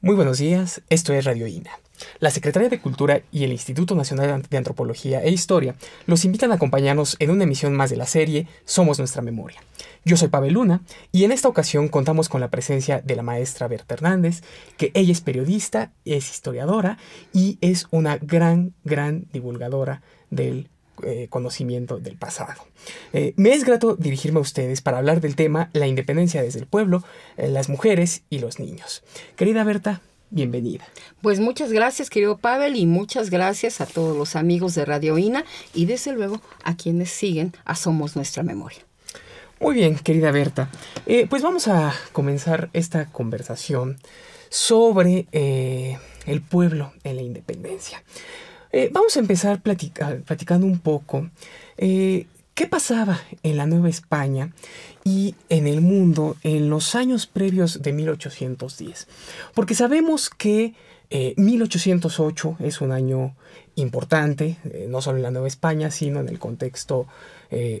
Muy buenos días, esto es Radio INA. La Secretaría de Cultura y el Instituto Nacional de Antropología e Historia los invitan a acompañarnos en una emisión más de la serie Somos Nuestra Memoria. Yo soy Pavel Luna y en esta ocasión contamos con la presencia de la maestra Berta Hernández, que ella es periodista, es historiadora y es una gran, gran divulgadora del eh, conocimiento del pasado. Eh, me es grato dirigirme a ustedes para hablar del tema la independencia desde el pueblo, eh, las mujeres y los niños. Querida Berta, bienvenida. Pues muchas gracias, querido Pavel, y muchas gracias a todos los amigos de Radio INA y desde luego a quienes siguen a Somos Nuestra Memoria. Muy bien, querida Berta. pues vamos a comenzar esta conversación sobre el pueblo en la independencia. Eh, vamos a empezar platicando un poco eh, qué pasaba en la Nueva España y en el mundo en los años previos de 1810. Porque sabemos que 1808 eh, es un año importante, no solo en la Nueva España, sino en el contexto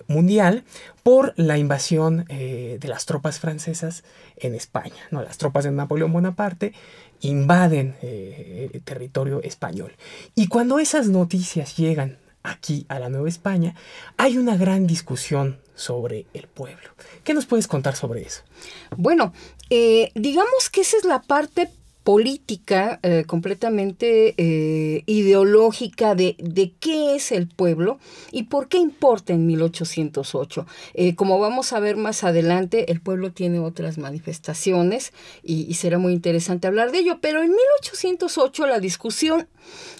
mundial, por la invasión de las tropas francesas en España. ¿no? Las tropas de Napoleón Bonaparte invaden eh, eh, el territorio español. Y cuando esas noticias llegan aquí a la Nueva España, hay una gran discusión sobre el pueblo. ¿Qué nos puedes contar sobre eso? Bueno, eh, digamos que esa es la parte política eh, completamente eh, ideológica de, de, qué es el pueblo y por qué importa en 1808. Eh, como vamos a ver más adelante, el pueblo tiene otras manifestaciones y, y, será muy interesante hablar de ello, pero en 1808 la discusión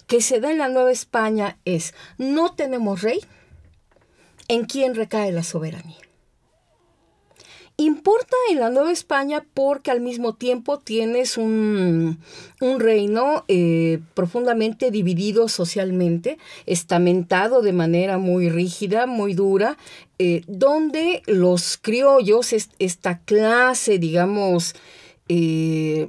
que se da en la Nueva España es, no tenemos rey, ¿en quién recae la soberanía? Importa en la Nueva España porque al mismo tiempo tienes un, reino eh, profundamente dividido socialmente, estamentado de manera muy rígida, muy dura, eh, donde los criollos, esta clase, digamos, eh,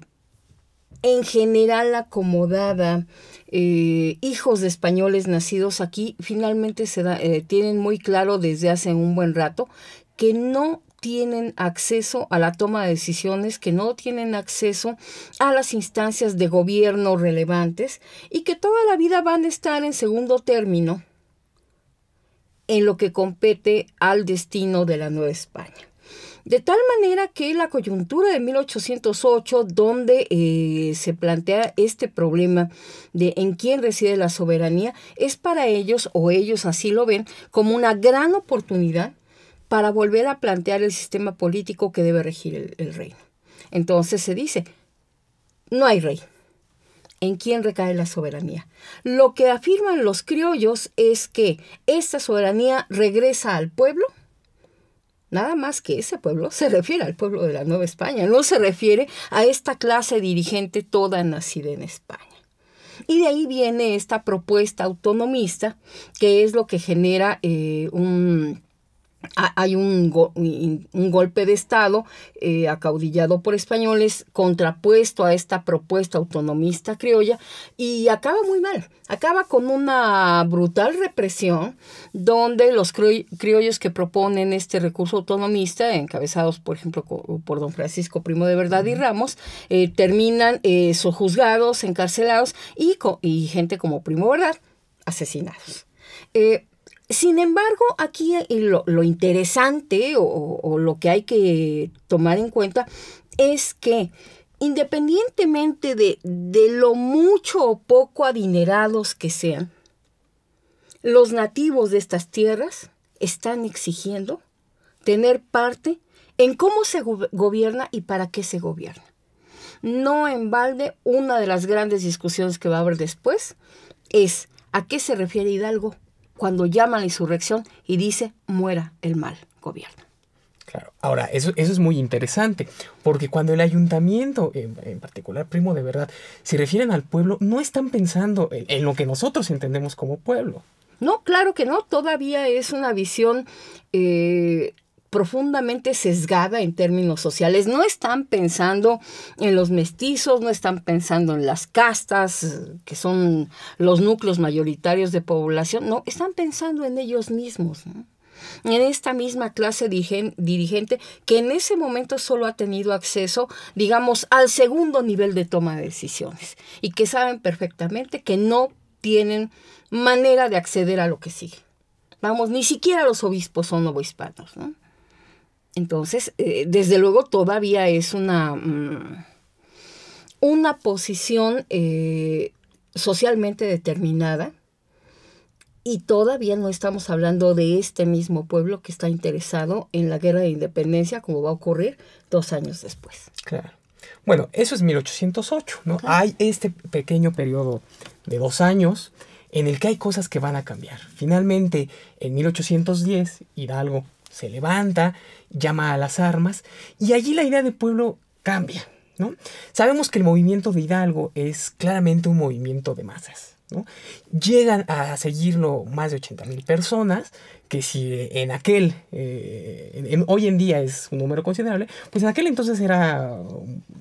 en general acomodada, hijos de españoles nacidos aquí, finalmente se tienen muy claro desde hace un buen rato que no tienen acceso a la toma de decisiones, que no tienen acceso a las instancias de gobierno relevantes y que toda la vida van a estar en segundo término en lo que compete al destino de la Nueva España. De tal manera que la coyuntura de 1808, donde eh, se plantea este problema de en quién reside la soberanía, es para ellos, o ellos así lo ven, como una gran oportunidad para volver a plantear el sistema político que debe regir el, reino. Entonces se dice, no hay rey. ¿En quién recae la soberanía? Lo que afirman los criollos es que esta soberanía regresa al pueblo Nada más que ese pueblo se refiere al pueblo de la Nueva España, no se refiere a esta clase dirigente toda nacida en España. Y de ahí viene esta propuesta autonomista, que es lo que genera eh, un, hay un, golpe de Estado eh, acaudillado por españoles contrapuesto a esta propuesta autonomista criolla y acaba muy mal. Acaba con una brutal represión donde los criollos que proponen este recurso autonomista, encabezados por ejemplo por don Francisco Primo de Verdad y Ramos, eh, terminan eh, sojuzgados, encarcelados y, y, gente como Primo Verdad asesinados. Eh, sin embargo, aquí eh, lo, interesante o, o, lo que hay que tomar en cuenta es que independientemente de, de lo mucho o poco adinerados que sean, los nativos de estas tierras están exigiendo tener parte en cómo se gobierna y para qué se gobierna. No en balde, una de las grandes discusiones que va a haber después es a qué se refiere Hidalgo cuando llama a la insurrección y dice, muera el mal gobierno. Claro. Ahora, eso, eso es muy interesante, porque cuando el ayuntamiento, eh, en, particular Primo de Verdad, se refieren al pueblo, no están pensando en, lo que nosotros entendemos como pueblo. No, claro que no, todavía es una visión eh, profundamente sesgada en términos sociales. No están pensando en los mestizos, no están pensando en las castas, que son los núcleos mayoritarios de población, no, están pensando en ellos mismos. en esta misma clase dirigente que en ese momento solo ha tenido acceso, digamos, al segundo nivel de toma de decisiones y que saben perfectamente que no tienen manera de acceder a lo que sigue. Vamos, ni siquiera los obispos son novohispanos, ¿no? Entonces, eh, desde luego todavía es una, mm, una posición eh, socialmente determinada y todavía no estamos hablando de este mismo pueblo que está interesado en la guerra de independencia como va a ocurrir dos años después. Claro. Bueno, eso es 1808, ¿no? Hay este pequeño periodo de dos años en el que hay cosas que van a cambiar. Finalmente, en 1810, Hidalgo se levanta, llama a las armas y allí la idea de pueblo cambia. ¿no? Sabemos que el movimiento de Hidalgo es claramente un movimiento de masas. ¿no? Llegan a seguirlo más de 80.000 mil personas, que si en aquel, eh, hoy en día es un número considerable, pues en aquel entonces era...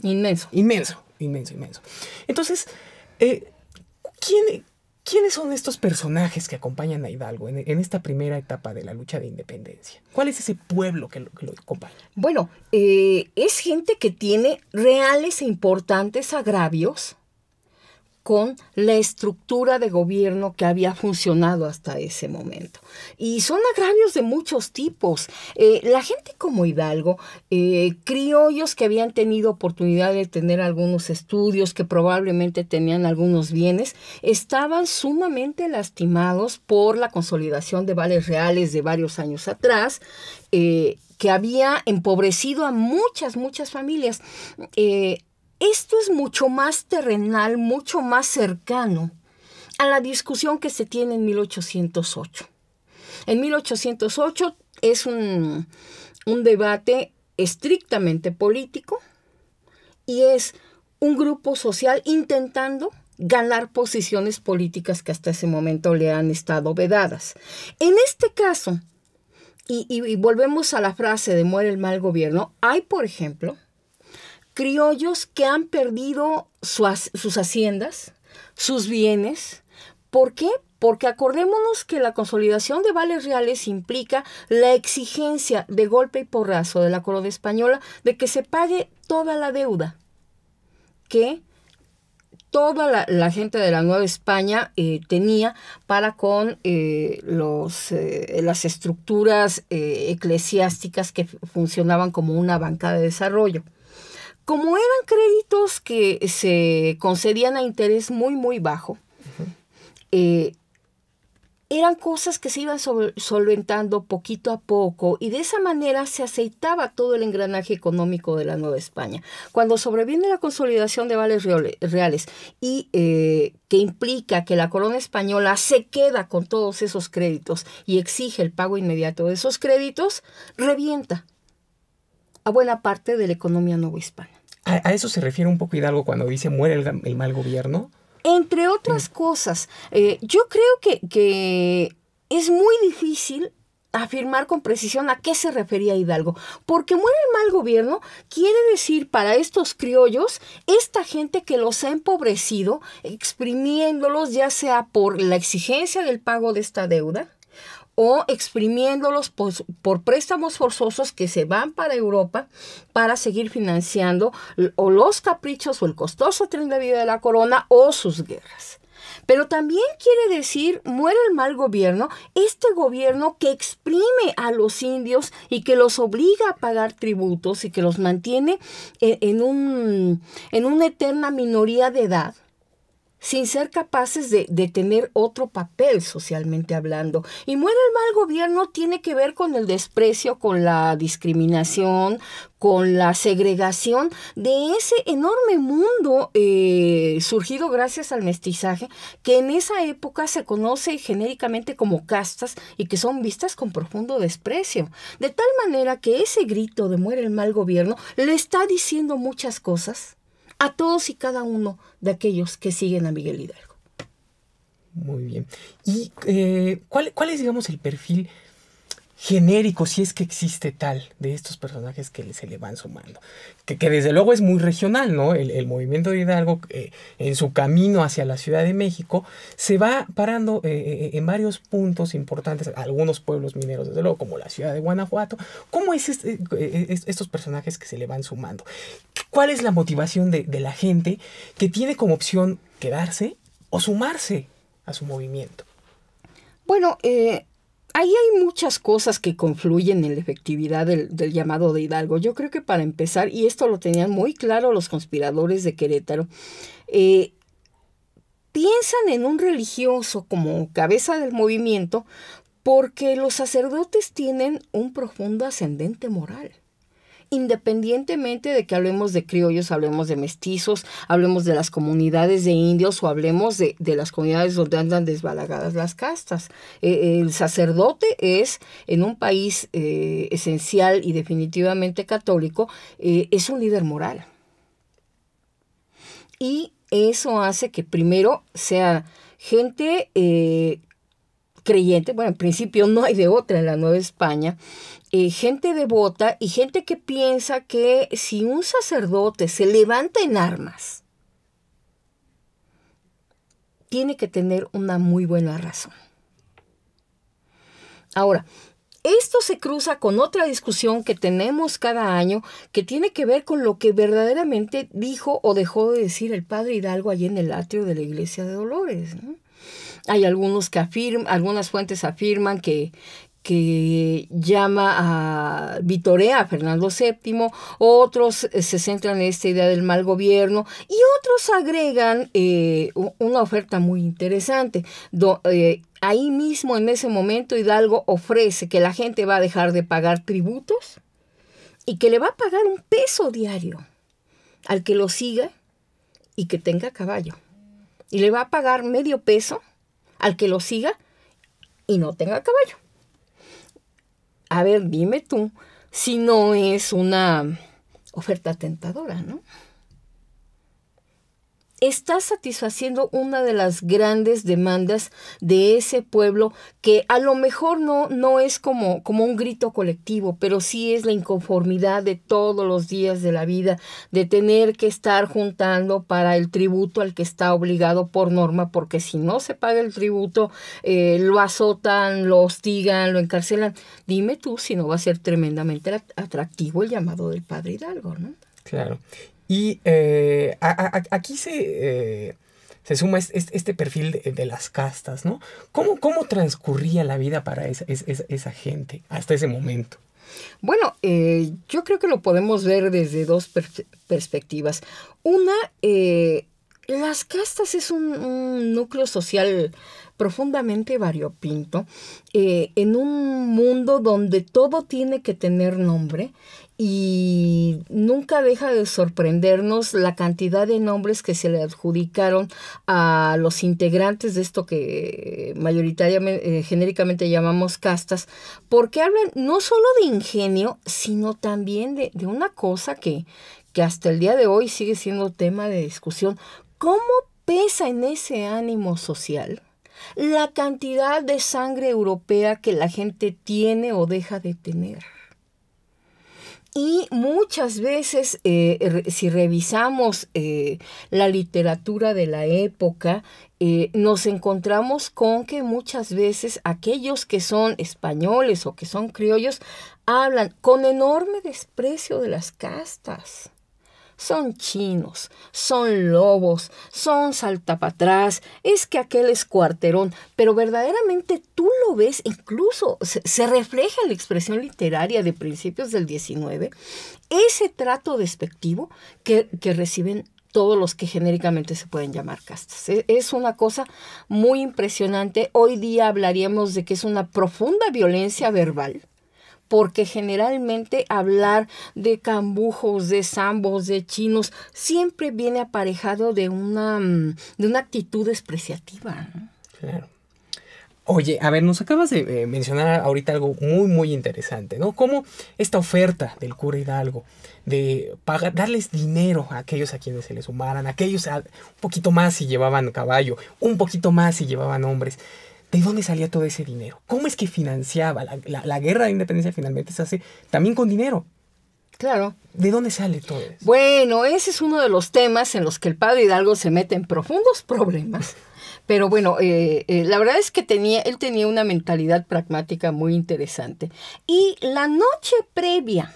Inmenso. Inmenso, inmenso, inmenso. Entonces, eh, ¿quién, ¿Quiénes son estos personajes que acompañan a Hidalgo en, esta primera etapa de la lucha de independencia? ¿Cuál es ese pueblo que lo, acompaña? Bueno, eh, es gente que tiene reales e importantes agravios con la estructura de gobierno que había funcionado hasta ese momento. Y son agravios de muchos tipos. Eh, la gente como Hidalgo, eh, criollos que habían tenido oportunidad de tener algunos estudios, que probablemente tenían algunos bienes, estaban sumamente lastimados por la consolidación de vales reales de varios años atrás. Eh, que había empobrecido a muchas, muchas familias. Esto es mucho más terrenal, mucho más cercano a la discusión que se tiene en 1808. En 1808 es un, debate estrictamente político y es un grupo social intentando ganar posiciones políticas que hasta ese momento le han estado vedadas. En este caso, y, y volvemos a la frase de muere el mal gobierno, hay, por ejemplo, criollos que han perdido sus haciendas, sus bienes. ¿Por qué? Porque acordémonos que la consolidación de vales reales implica la exigencia de golpe y porrazo de la corona española de que se pague toda la deuda que toda la, gente de la Nueva España eh, tenía para con eh, los, eh, las estructuras eclesiásticas que funcionaban como una banca de desarrollo como eran créditos que se concedían a interés muy, muy bajo, eh, eran cosas que se iban solventando poquito a poco y de esa manera se aceitaba todo el engranaje económico de la Nueva España. Cuando sobreviene la consolidación de vales reales y eh, que implica que la corona española se queda con todos esos créditos y exige el pago inmediato de esos créditos, revienta a buena parte de la economía Nueva novohispana. A, eso se refiere un poco Hidalgo cuando dice muere el, mal gobierno. Entre otras mm. cosas, eh, yo creo que, que es muy difícil afirmar con precisión a qué se refería Hidalgo, porque muere el mal gobierno quiere decir para estos criollos, esta gente que los ha empobrecido, exprimiéndolos ya sea por la exigencia del pago de esta deuda, o exprimiéndolos por, préstamos forzosos que se van para Europa para seguir financiando o los caprichos o el costoso tren de vida de la corona o sus guerras. Pero también quiere decir, muere el mal gobierno, este gobierno que exprime a los indios y que los obliga a pagar tributos y que los mantiene un, en una eterna minoría de edad sin ser capaces de, tener otro papel socialmente hablando. Y muere el mal gobierno tiene que ver con el desprecio, con la discriminación, con la segregación de ese enorme mundo eh, surgido gracias al mestizaje, que en esa época se conoce genéricamente como castas y que son vistas con profundo desprecio. De tal manera que ese grito de muere el mal gobierno le está diciendo muchas cosas a todos y cada uno de aquellos que siguen a Miguel Hidalgo. Muy bien. ¿Y eh, cuál, cuál es, digamos, el perfil genérico, si es que existe tal, de estos personajes que se le van sumando. Que, que desde luego es muy regional, ¿no? El, movimiento de Hidalgo eh, en su camino hacia la Ciudad de México se va parando eh, eh, en varios puntos importantes, algunos pueblos mineros, desde luego, como la ciudad de Guanajuato. ¿Cómo este, es, estos personajes que se le van sumando? ¿Cuál es la motivación de, de la gente que tiene como opción quedarse o sumarse a su movimiento? Bueno, eh, ahí hay muchas cosas que confluyen en la efectividad del, llamado de Hidalgo. Yo creo que para empezar, y esto lo tenían muy claro los conspiradores de Querétaro, eh, piensan en un religioso como cabeza del movimiento porque los sacerdotes tienen un profundo ascendente moral independientemente de que hablemos de criollos, hablemos de mestizos, hablemos de las comunidades de indios o hablemos de, las comunidades donde andan desbalagadas las castas. Eh, el sacerdote es, en un país eh, esencial y definitivamente católico, eh, es un líder moral. Y eso hace que primero sea gente creyentes, bueno, en principio no hay de otra en la Nueva España, eh, gente devota y gente que piensa que si un sacerdote se levanta en armas, tiene que tener una muy buena razón. Ahora, esto se cruza con otra discusión que tenemos cada año que tiene que ver con lo que verdaderamente dijo o dejó de decir el padre Hidalgo allí en el atrio de la iglesia de Dolores. ¿no? Hay algunos que afirman, algunas fuentes afirman que, que llama a vitorea a Fernando VII, otros eh, se centran en esta idea del mal gobierno y otros agregan eh, una oferta muy interesante. Eh, ahí mismo, en ese momento, Hidalgo ofrece que la gente va a dejar de pagar tributos y que le va a pagar un peso diario al que lo siga y que tenga caballo y le va a pagar medio peso al que lo siga y no tenga caballo. A ver, dime tú si no es una oferta tentadora, ¿no? está satisfaciendo una de las grandes demandas de ese pueblo que a lo mejor no, no es como, como un grito colectivo, pero sí es la inconformidad de todos los días de la vida, de tener que estar juntando para el tributo al que está obligado por norma, porque si no se paga el tributo, eh, lo azotan, lo hostigan, lo encarcelan. Dime tú si no va a ser tremendamente atractivo el llamado del padre Hidalgo, ¿no? Claro. Y eh, aquí se, eh, se suma este perfil de, las castas, ¿no? ¿Cómo, transcurría la vida para esa, gente hasta ese momento? Bueno, eh, yo creo que lo podemos ver desde dos perspectivas. Una, las castas es un, núcleo social profundamente variopinto, en un mundo donde todo tiene que tener nombre, y nunca deja de sorprendernos la cantidad de nombres que se le adjudicaron a los integrantes de esto que mayoritariamente, eh, genéricamente llamamos castas, porque hablan no solo de ingenio, sino también de, una cosa que, que hasta el día de hoy sigue siendo tema de discusión. ¿Cómo pesa en ese ánimo social? la cantidad de sangre europea que la gente tiene o deja de tener. Y muchas veces, eh, er, si revisamos eh, la literatura de la época, eh, nos encontramos con que muchas veces aquellos que son españoles o que son criollos hablan con enorme desprecio de las castas son chinos, son lobos, son saltapatrás, es que aquel es cuarterón, pero verdaderamente tú lo ves, incluso se, refleja en la expresión literaria de principios del 19, ese trato despectivo que, que reciben todos los que genéricamente se pueden llamar castas. E, es una cosa muy impresionante. Hoy día hablaríamos de que es una profunda violencia verbal, porque generalmente hablar de cambujos, de zambos, de chinos, siempre viene aparejado de una, mm, de una actitud despreciativa. Claro. Oye, a ver, nos acabas de eh, mencionar ahorita algo muy, muy interesante, ¿no? Cómo esta oferta del cura Hidalgo de darles dinero a aquellos a quienes se les sumaran, a aquellos a, un poquito más si llevaban caballo, un poquito más si llevaban hombres, ¿De dónde salía todo ese dinero? ¿Cómo es que financiaba? La, guerra de independencia finalmente se hace también con dinero. Claro. ¿De dónde sale todo eso? Bueno, ese es uno de los temas en los que el padre Hidalgo se mete en profundos problemas. Pero bueno, eh, eh, la verdad es que tenía, él tenía una mentalidad pragmática muy interesante. Y la noche previa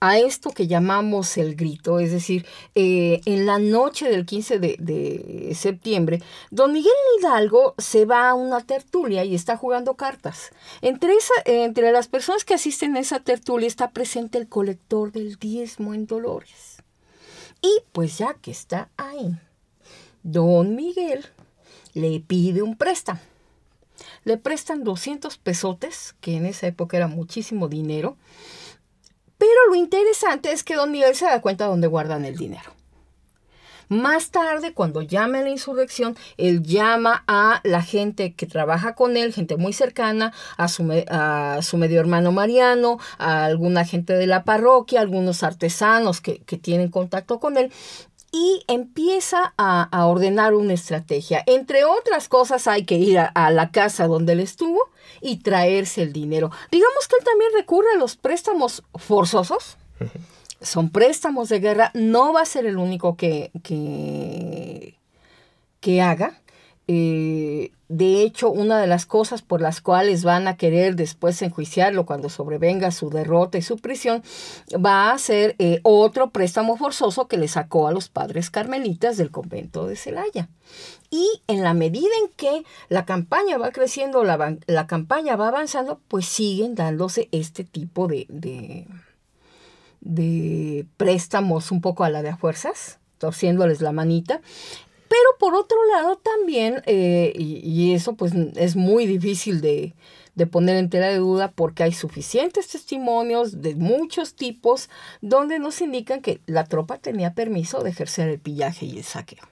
a esto que llamamos el grito, es decir, eh, en la noche del 15 de, septiembre, don Miguel Hidalgo se va a una tertulia y está jugando cartas. Entre, entre las personas que asisten a esa tertulia está presente el colector del diezmo en Dolores. Y pues ya que está ahí, don Miguel le pide un préstamo. Le prestan 200 pesotes, que en esa época era muchísimo dinero, pero lo interesante es que don Miguel se da cuenta de dónde guardan el dinero. Más tarde, cuando llama a la insurrección, él llama a la gente que trabaja con él, gente muy cercana, a su, medio hermano Mariano, a alguna gente de la parroquia, algunos artesanos que tienen contacto con él, y empieza a, ordenar una estrategia. Entre otras cosas, hay que ir a, la casa donde él estuvo y traerse el dinero. Digamos que él también recurre a los préstamos forzosos. Son préstamos de guerra. No va a ser el único que, que, haga. Eh, de hecho, una de las cosas por las cuales van a querer después enjuiciarlo cuando sobrevenga su derrota y su prisión, va a ser eh, otro préstamo forzoso que le sacó a los padres carmelitas del convento de Celaya. Y en la medida en que la campaña va creciendo, la, campaña va avanzando, pues siguen dándose este tipo de, de, de préstamos un poco a la de fuerzas torciéndoles la manita, pero por otro lado también, eh, y, eso pues es muy difícil de, poner poner tela de duda porque hay suficientes testimonios de muchos tipos donde nos indican que la tropa tenía permiso de ejercer el pillaje y el saqueo.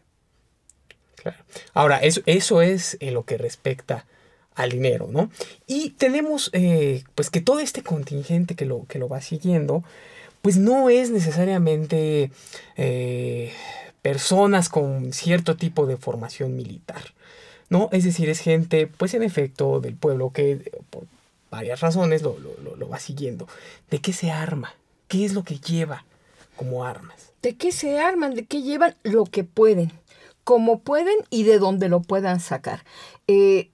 Claro. Ahora, eso, eso es en eh, lo que respecta al dinero, ¿no? Y tenemos eh, pues que todo este contingente que lo, que lo va siguiendo, pues no es necesariamente personas con cierto tipo de formación militar. ¿no? Es decir, es gente, pues en efecto, del pueblo que eh, por varias razones lo, va siguiendo. ¿De qué se arma? ¿Qué es lo que lleva como armas? ¿De qué se arman? ¿De qué llevan? Lo que pueden, como pueden y de dónde lo puedan sacar. Eh,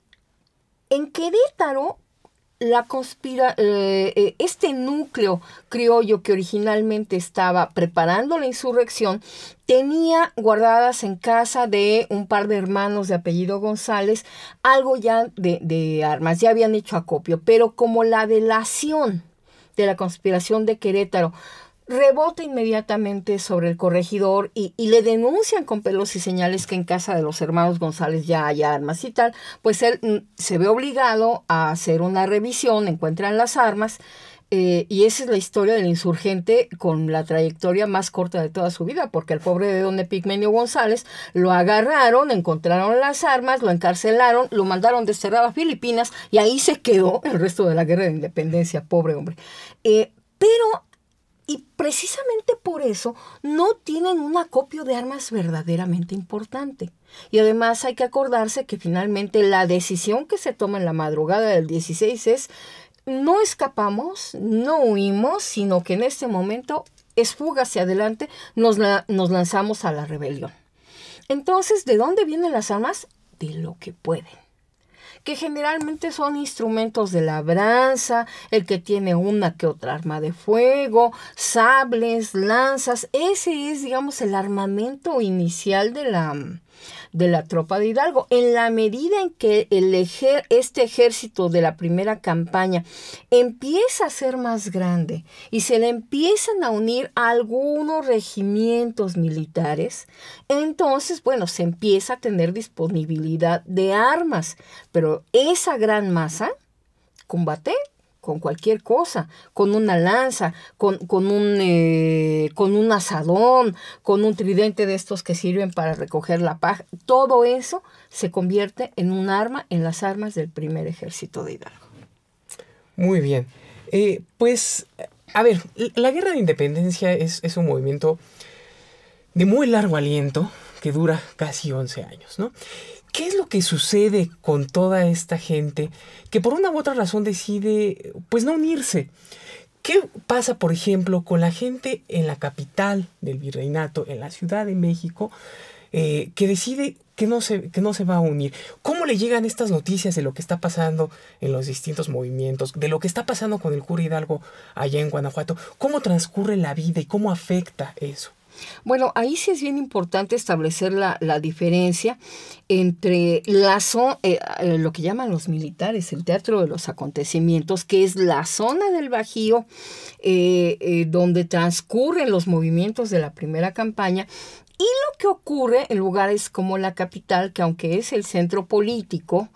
en Querétaro la conspira, eh, eh, este núcleo criollo que originalmente estaba preparando la insurrección tenía guardadas en casa de un par de hermanos de apellido González algo ya de, de armas, ya habían hecho acopio, pero como la delación de la conspiración de Querétaro rebota inmediatamente sobre el corregidor y, le denuncian con pelos y señales que en casa de los hermanos González ya hay armas y tal, pues él mm, se ve obligado a hacer una revisión, encuentran las armas. Eh, y esa es la historia del insurgente con la trayectoria más corta de toda su vida, porque el pobre de Don Epigmenio González lo agarraron, encontraron las armas, lo encarcelaron, lo mandaron desterrado a Filipinas y ahí se quedó el resto de la guerra de independencia, pobre hombre. Eh, pero y precisamente por eso no tienen un acopio de armas verdaderamente importante. Y además hay que acordarse que finalmente la decisión que se toma en la madrugada del 16 es no escapamos, no huimos, sino que en este momento es fuga hacia adelante, nos, nos lanzamos a la rebelión. Entonces, ¿de dónde vienen las armas? De lo que pueden que generalmente son instrumentos de labranza, el que tiene una que otra arma de fuego, sables, lanzas, ese es, digamos, el armamento inicial de la, de la tropa de Hidalgo. En la medida en que el este ejército de la primera campaña empieza a ser más grande y se le empiezan a unir algunos regimientos militares, entonces, bueno, se empieza a tener disponibilidad de armas, pero esa gran masa combate con cualquier cosa, con una lanza, con, un, eh, con un asadón, con un tridente de estos que sirven para recoger la paja. Todo eso se convierte en un arma en las armas del primer ejército de Hidalgo. Muy bien. Eh, pues, a ver, la guerra de independencia es, es un movimiento de muy largo aliento que dura casi 11 años, ¿no? ¿Qué es lo que sucede con toda esta gente que por una u otra razón decide pues no unirse? ¿Qué pasa, por ejemplo, con la gente en la capital del virreinato, en la Ciudad de México, eh, que decide que no, se, que no se va a unir? ¿Cómo le llegan estas noticias de lo que está pasando en los distintos movimientos, de lo que está pasando con el cura Hidalgo allá en Guanajuato? ¿Cómo transcurre la vida y cómo afecta eso? Bueno, ahí sí es bien importante establecer la, diferencia entre la eh, eh, lo que llaman los militares, el teatro de los acontecimientos, que es la zona del Bajío eh, donde transcurren los movimientos de la primera campaña y lo que ocurre en lugares como la capital, que aunque es el centro político,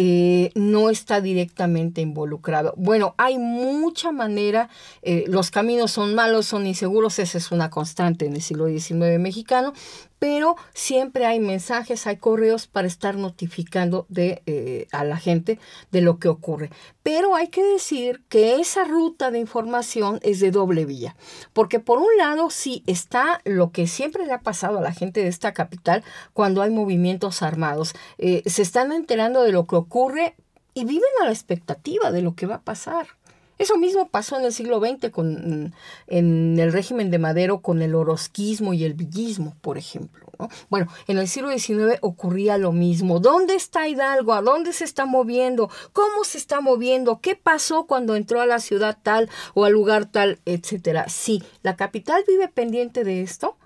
eh, no está directamente involucrado. Bueno, hay mucha manera, eh, los caminos son malos, son inseguros, esa es una constante en el siglo XIX mexicano, pero siempre hay mensajes, hay correos para estar notificando eh, a la gente de lo que ocurre. Pero hay que decir que esa ruta de información es de doble vía, porque por un lado sí está lo que siempre le ha pasado a la gente de esta capital cuando hay movimientos armados. se están enterando de lo que ocurre y viven a la expectativa de lo que va a pasar. Eso mismo pasó en el siglo XX con, en el régimen de Madero con el orosquismo y el villismo, por ejemplo. Bueno, en el siglo XIX ocurría lo mismo. ¿Dónde está Hidalgo? ¿A dónde se está moviendo? ¿Cómo se está moviendo? ¿Qué pasó cuando entró a la ciudad tal o al lugar tal, etcétera? Sí, la capital vive pendiente de esto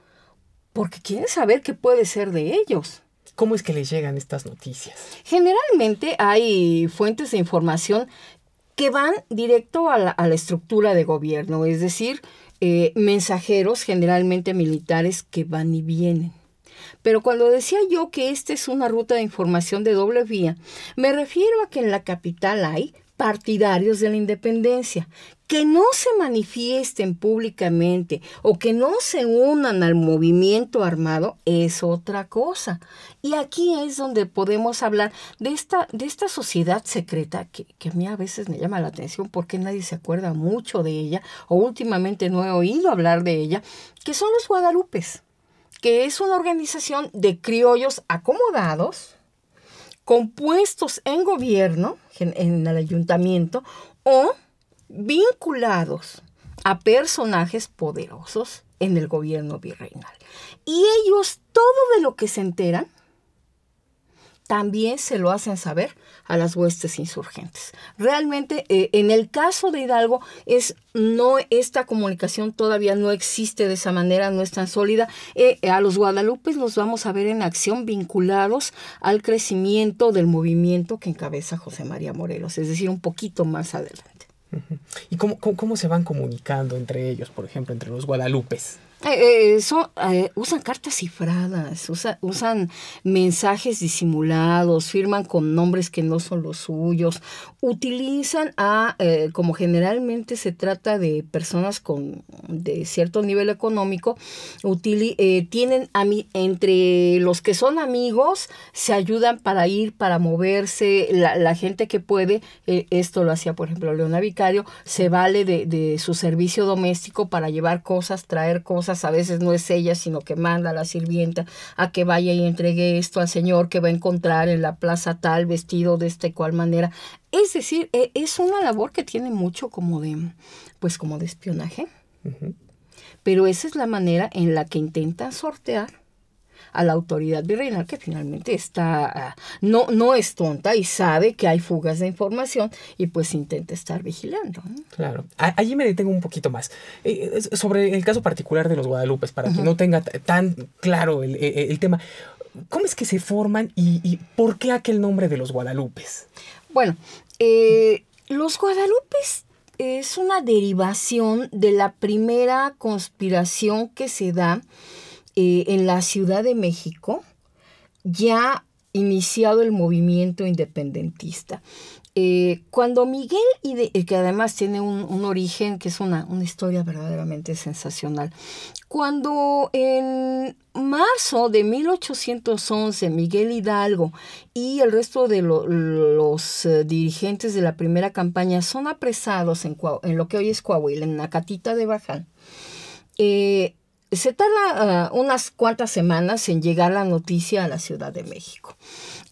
porque quiere saber qué puede ser de ellos. ¿Cómo es que les llegan estas noticias? Generalmente hay fuentes de información que van directo a la, estructura de gobierno, es decir, eh, mensajeros generalmente militares que van y vienen. Pero cuando decía yo que esta es una ruta de información de doble vía, me refiero a que en la capital hay partidarios de la independencia, que no se manifiesten públicamente o que no se unan al movimiento armado es otra cosa. Y aquí es donde podemos hablar de esta, de esta sociedad secreta que, a mí a veces me llama la atención porque nadie se acuerda mucho de ella o últimamente no he oído hablar de ella, que son los guadalupes, que es una organización de criollos acomodados compuestos en gobierno, en el ayuntamiento, o vinculados a personajes poderosos en el gobierno virreinal. Y ellos todo de lo que se enteran también se lo hacen saber a las huestes insurgentes. Realmente, eh, en el caso de Hidalgo, es, no, esta comunicación todavía no existe de esa manera, no es tan sólida. Eh, a los guadalupes los vamos a ver en acción vinculados al crecimiento del movimiento que encabeza José María Morelos, es decir, un poquito más adelante. ¿Y cómo, se van comunicando entre ellos, por ejemplo, entre los guadalupes? Eh, eh, eh, eh, usan cartas cifradas, usan mensajes disimulados, firman con nombres que no son los suyos, utilizan a, como generalmente se trata de personas con de cierto nivel económico, tienen a mi, entre los que son amigos, se ayudan para ir, para moverse, la, gente que puede, esto lo hacía por ejemplo Leona Vicario, se vale de su servicio doméstico para llevar cosas, traer cosas, a veces no es ella, sino que manda a la sirvienta a que vaya y entregue esto al señor que va a encontrar en la plaza tal vestido de esta y cual manera. Es decir, e, es una labor que tiene mucho como de, pues como de espionaje. Pero esa es la manera en la que intentan sortear a la autoridad virreinal, que finalmente está, ah, no, no es tonta y sabe que hay fugas de información y pues intenta estar vigilando. Claro, allí me detengo un poquito más. Eh, sobre el caso particular de los Guadalupes, para que no tenga tan claro e, e, el, tema, ¿cómo es que se forman y, por qué aquel nombre de los Guadalupes? Bueno, eh, los Guadalupes es una derivación de la primera conspiración que se da eh, en la Ciudad de México, ya iniciado el movimiento independentista. Eh, cuando Miguel, y eh, que además tiene un, un, origen que es una, una historia verdaderamente sensacional, cuando en marzo de 1811 Miguel Hidalgo y el resto de los dirigentes de la primera campaña son apresados en, lo que hoy es Coahuila, en Nacatita de Bajal, eh, se tarda ah, unas cuantas semanas en llegar la noticia a la Ciudad de México.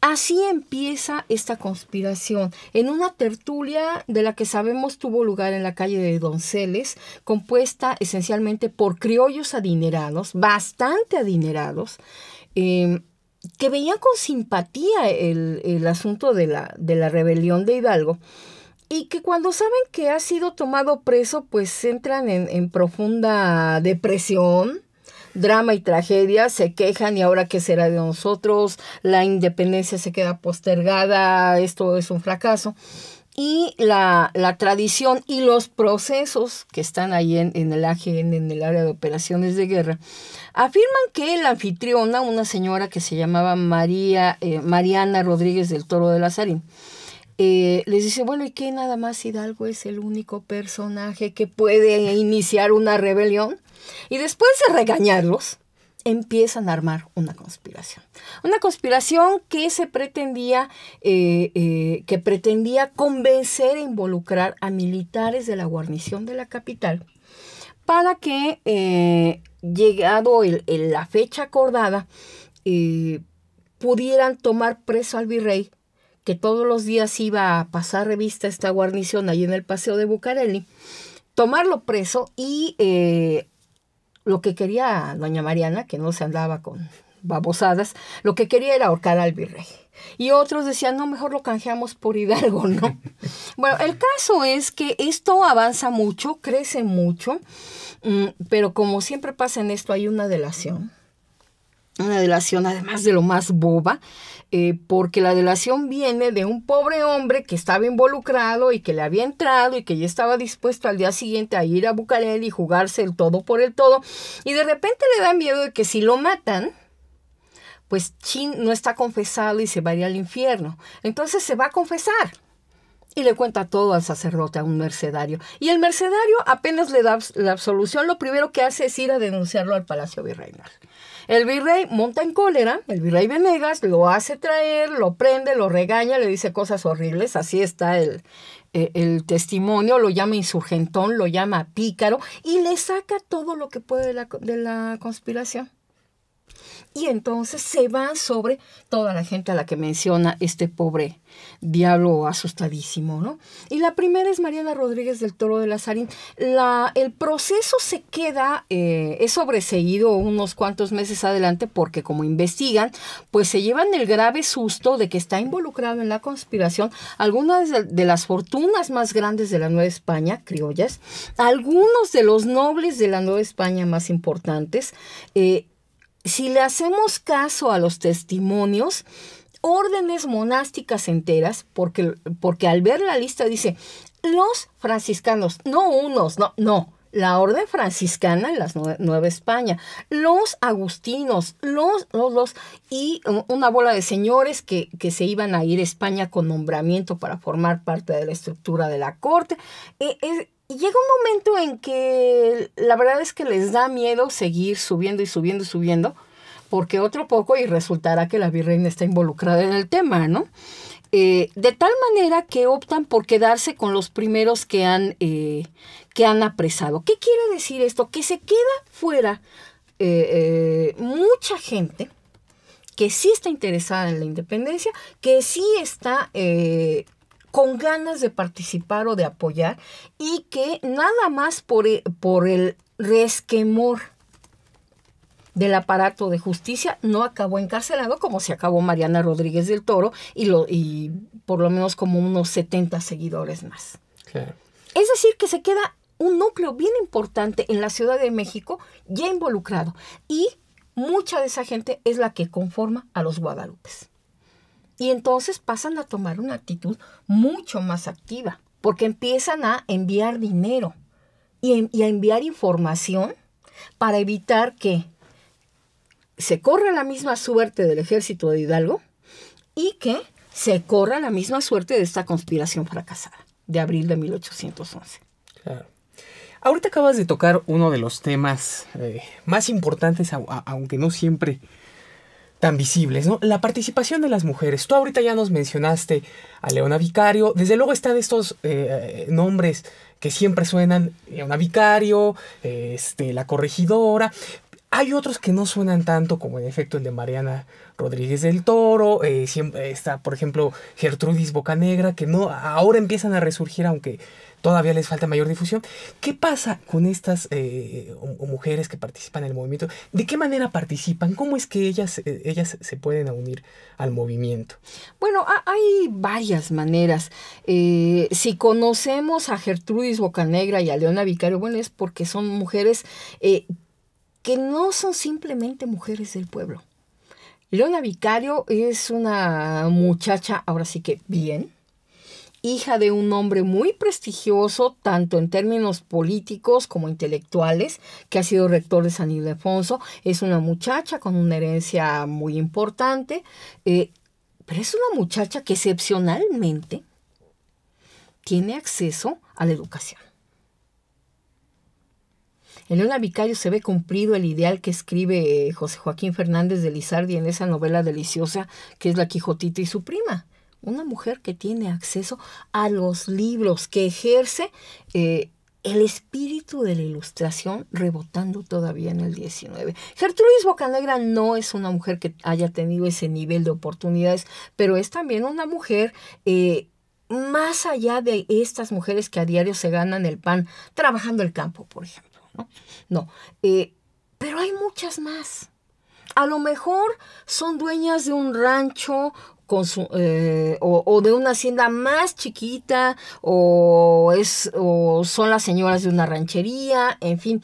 Así empieza esta conspiración en una tertulia de la que sabemos tuvo lugar en la calle de Donceles, compuesta esencialmente por criollos adinerados, bastante adinerados, em, que veían con simpatía el, asunto de la rebelión de Hidalgo y que cuando saben que ha sido tomado preso, pues entran en, profunda depresión, drama y tragedia, se quejan y ahora qué será de nosotros, la independencia se queda postergada, esto es un fracaso. Y la, tradición y los procesos que están ahí en, el AGN, en el área de operaciones de guerra, afirman que la anfitriona, una señora que se llamaba María, eh, Mariana Rodríguez del Toro de Lazarín, eh, les dice, bueno, ¿y qué nada más Hidalgo es el único personaje que puede iniciar una rebelión? Y después de regañarlos, empiezan a armar una conspiración. Una conspiración que se pretendía, eh, eh, que pretendía convencer e involucrar a militares de la guarnición de la capital para que, llegado la fecha acordada, pudieran tomar preso al virrey que todos los días iba a pasar revista a esta guarnición ahí en el Paseo de Bucareli, tomarlo preso y eh, lo que quería doña Mariana, que no se andaba con babosadas, lo que quería era ahorcar al virrey. Y otros decían, no, mejor lo canjeamos por Hidalgo, ¿no? bueno, el caso es que esto avanza mucho, crece mucho, mm, pero como siempre pasa en esto, hay una delación una delación además de lo más boba, eh, porque la delación viene de un pobre hombre que estaba involucrado y que le había entrado y que ya estaba dispuesto al día siguiente a ir a Bucareli y jugarse el todo por el todo, y de repente le da miedo de que si lo matan, pues Chin no está confesado y se va a ir al infierno. Entonces se va a confesar. Y le cuenta todo al sacerdote, a un mercenario. Y el mercenario apenas le da la absolución, lo primero que hace es ir a denunciarlo al Palacio Virreinal. El virrey monta en cólera, el virrey Venegas lo hace traer, lo prende, lo regaña, le dice cosas horribles, así está el, eh, testimonio, lo llama insurgentón, lo llama pícaro y le saca todo lo que puede de la conspiración y entonces se va sobre toda la gente a la que menciona este pobre diablo asustadísimo, ¿no? Y la primera es Mariana Rodríguez del Toro de Lazarín. La, el proceso se queda, eh, es sobreseído unos cuantos meses adelante porque como investigan, pues se llevan el grave susto de que está involucrado en la conspiración algunas de, las fortunas más grandes de la Nueva España, criollas, algunos de los nobles de la Nueva España más importantes, eh, si le hacemos caso a los testimonios, órdenes monásticas enteras, porque, porque al ver la lista dice, los franciscanos, no unos, no, no, la orden franciscana en la Nueva España, los agustinos, los, los, los, y una bola de señores que, se iban a ir a España con nombramiento para formar parte de la estructura de la corte. E, e, y llega un momento en que la verdad es que les da miedo seguir subiendo y subiendo y subiendo, porque otro poco y resultará que la virreina está involucrada en el tema, ¿no? Eh, de tal manera que optan por quedarse con los primeros que han, eh, que han apresado. ¿Qué quiere decir esto? Que se queda fuera eh, mucha gente que sí está interesada en la independencia, que sí está con ganas de participar o de apoyar y que nada más por, e, por el resquemor del aparato de justicia no acabó encarcelado como se acabó Mariana Rodríguez del Toro y, por lo menos como unos 70 seguidores más. Es decir, que se queda un núcleo bien importante en la Ciudad de México ya involucrado y mucha de esa gente es la que conforma a los guadalupes. Y entonces pasan a tomar una actitud mucho más activa, porque empiezan a enviar dinero y, a enviar información para evitar que se corra la misma suerte del ejército de Hidalgo y que se corra la misma suerte de esta conspiración fracasada de abril de 1811. Claro. Ahorita acabas de tocar uno de los temas eh, más importantes, aunque no siempre tan visibles, ¿no? La participación de las mujeres. Tú ahorita ya nos mencionaste a Leona Vicario. Desde luego están estos eh, nombres que siempre suenan, Leona Vicario, este, la corregidora, hay otros que no suenan tanto, como en efecto el de Mariana Rodríguez del Toro, eh, siempre está, por ejemplo, Gertrudis Bocanegra, que no, ahora empiezan a resurgir, aunque todavía les falta mayor difusión. ¿Qué pasa con estas eh, mujeres que participan en el movimiento? ¿De qué manera participan? ¿Cómo es que ellas, eh, ellas se pueden unir al movimiento? Bueno, hay varias maneras. si conocemos a Gertrudis Bocanegra y a Leona Vicario, bueno, es porque son mujeres que no son simplemente mujeres del pueblo. Leona Vicario es una muchacha, ahora sí que bien, hija de un hombre muy prestigioso, tanto en términos políticos como intelectuales, que ha sido rector de San Ildefonso. Es una muchacha con una herencia muy importante, eh, pero es una muchacha que excepcionalmente tiene acceso a la educación. En Leona Vicario se ve cumplido el ideal que escribe eh, José Joaquín Fernández de Lizardi en esa novela deliciosa que es La Quijotita y su prima. Una mujer que tiene acceso a los libros, que ejerce eh, el espíritu de la ilustración rebotando todavía en el 19. Gertrudis Bocanegra no es una mujer que haya tenido ese nivel de oportunidades, pero es también una mujer... Eh, más allá de estas mujeres que a diario se ganan el pan trabajando el campo, por ejemplo. ¿no? Eh, pero hay muchas más. A lo mejor son dueñas de un rancho con eh, o, de una hacienda más chiquita, o, es, son las señoras de una ranchería, en fin.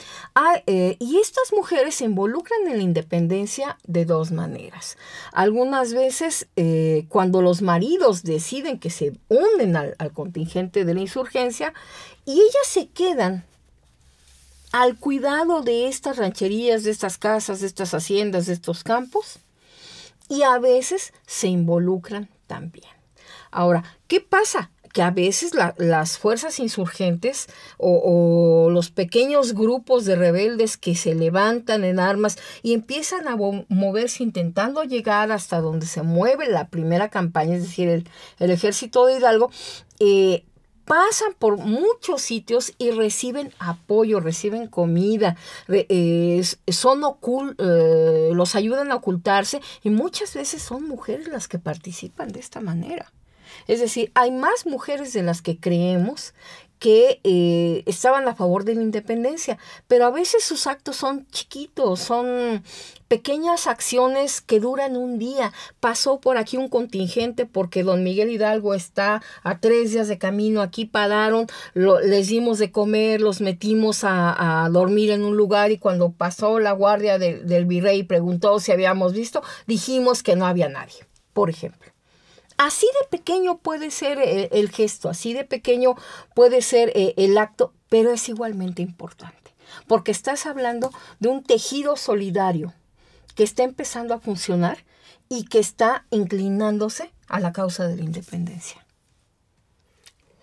Eh, y estas mujeres se involucran en la independencia de dos maneras. Algunas veces, cuando los maridos deciden que se unen al, al contingente de la insurgencia, y ellas se quedan al cuidado de estas rancherías, de estas casas, de estas haciendas, de estos campos, y a veces se involucran también. Ahora, ¿qué pasa? Que a veces las fuerzas insurgentes o, los pequeños grupos de rebeldes que se levantan en armas y empiezan a moverse intentando llegar hasta donde se mueve la primera campaña, es decir, el, ejército de Hidalgo, eh, pasan por muchos sitios y reciben apoyo, reciben comida, eh, son ocul eh, los ayudan a ocultarse y muchas veces son mujeres las que participan de esta manera. Es decir, hay más mujeres de las que creemos que eh, estaban a favor de la independencia, pero a veces sus actos son chiquitos, son pequeñas acciones que duran un día. Pasó por aquí un contingente porque don Miguel Hidalgo está a tres días de camino, aquí pararon, les dimos de comer, los metimos a, dormir en un lugar y cuando pasó la guardia del virrey y preguntó si habíamos visto, dijimos que no había nadie, por ejemplo. Así de pequeño puede ser eh, el gesto, así de pequeño puede ser eh, el acto, pero es igualmente importante, porque estás hablando de un tejido solidario que está empezando a funcionar y que está inclinándose a la causa de la independencia.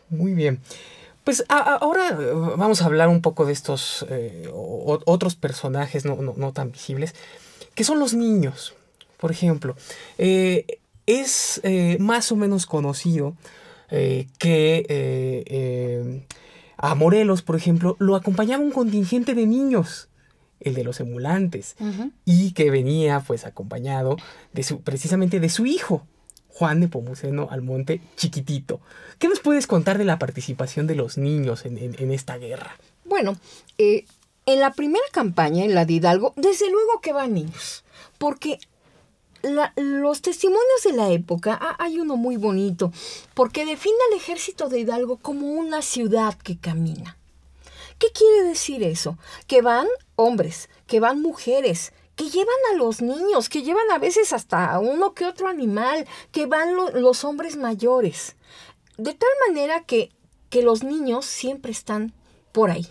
Muy bien. Pues ahora eh, vamos a hablar un poco de estos otros personajes no, tan visibles, que son los niños, por ejemplo es eh, más o menos conocido eh, que eh, a Morelos, por ejemplo, lo acompañaba un contingente de niños el de los emulantes, y que venía pues acompañado de su, precisamente de su hijo, Juan de Pomuceno Almonte Chiquitito. ¿Qué nos puedes contar de la participación de los niños en, esta guerra? Bueno, en la primera campaña, en la de Hidalgo, desde luego que van niños, porque los testimonios de la época, ah, hay uno muy bonito, porque define al ejército de Hidalgo como una ciudad que camina. ¿Qué quiere decir eso? Que van hombres, que van mujeres, que llevan a los niños, que llevan a veces hasta uno que otro animal, que van los hombres mayores. De tal manera que, que los niños siempre están por ahí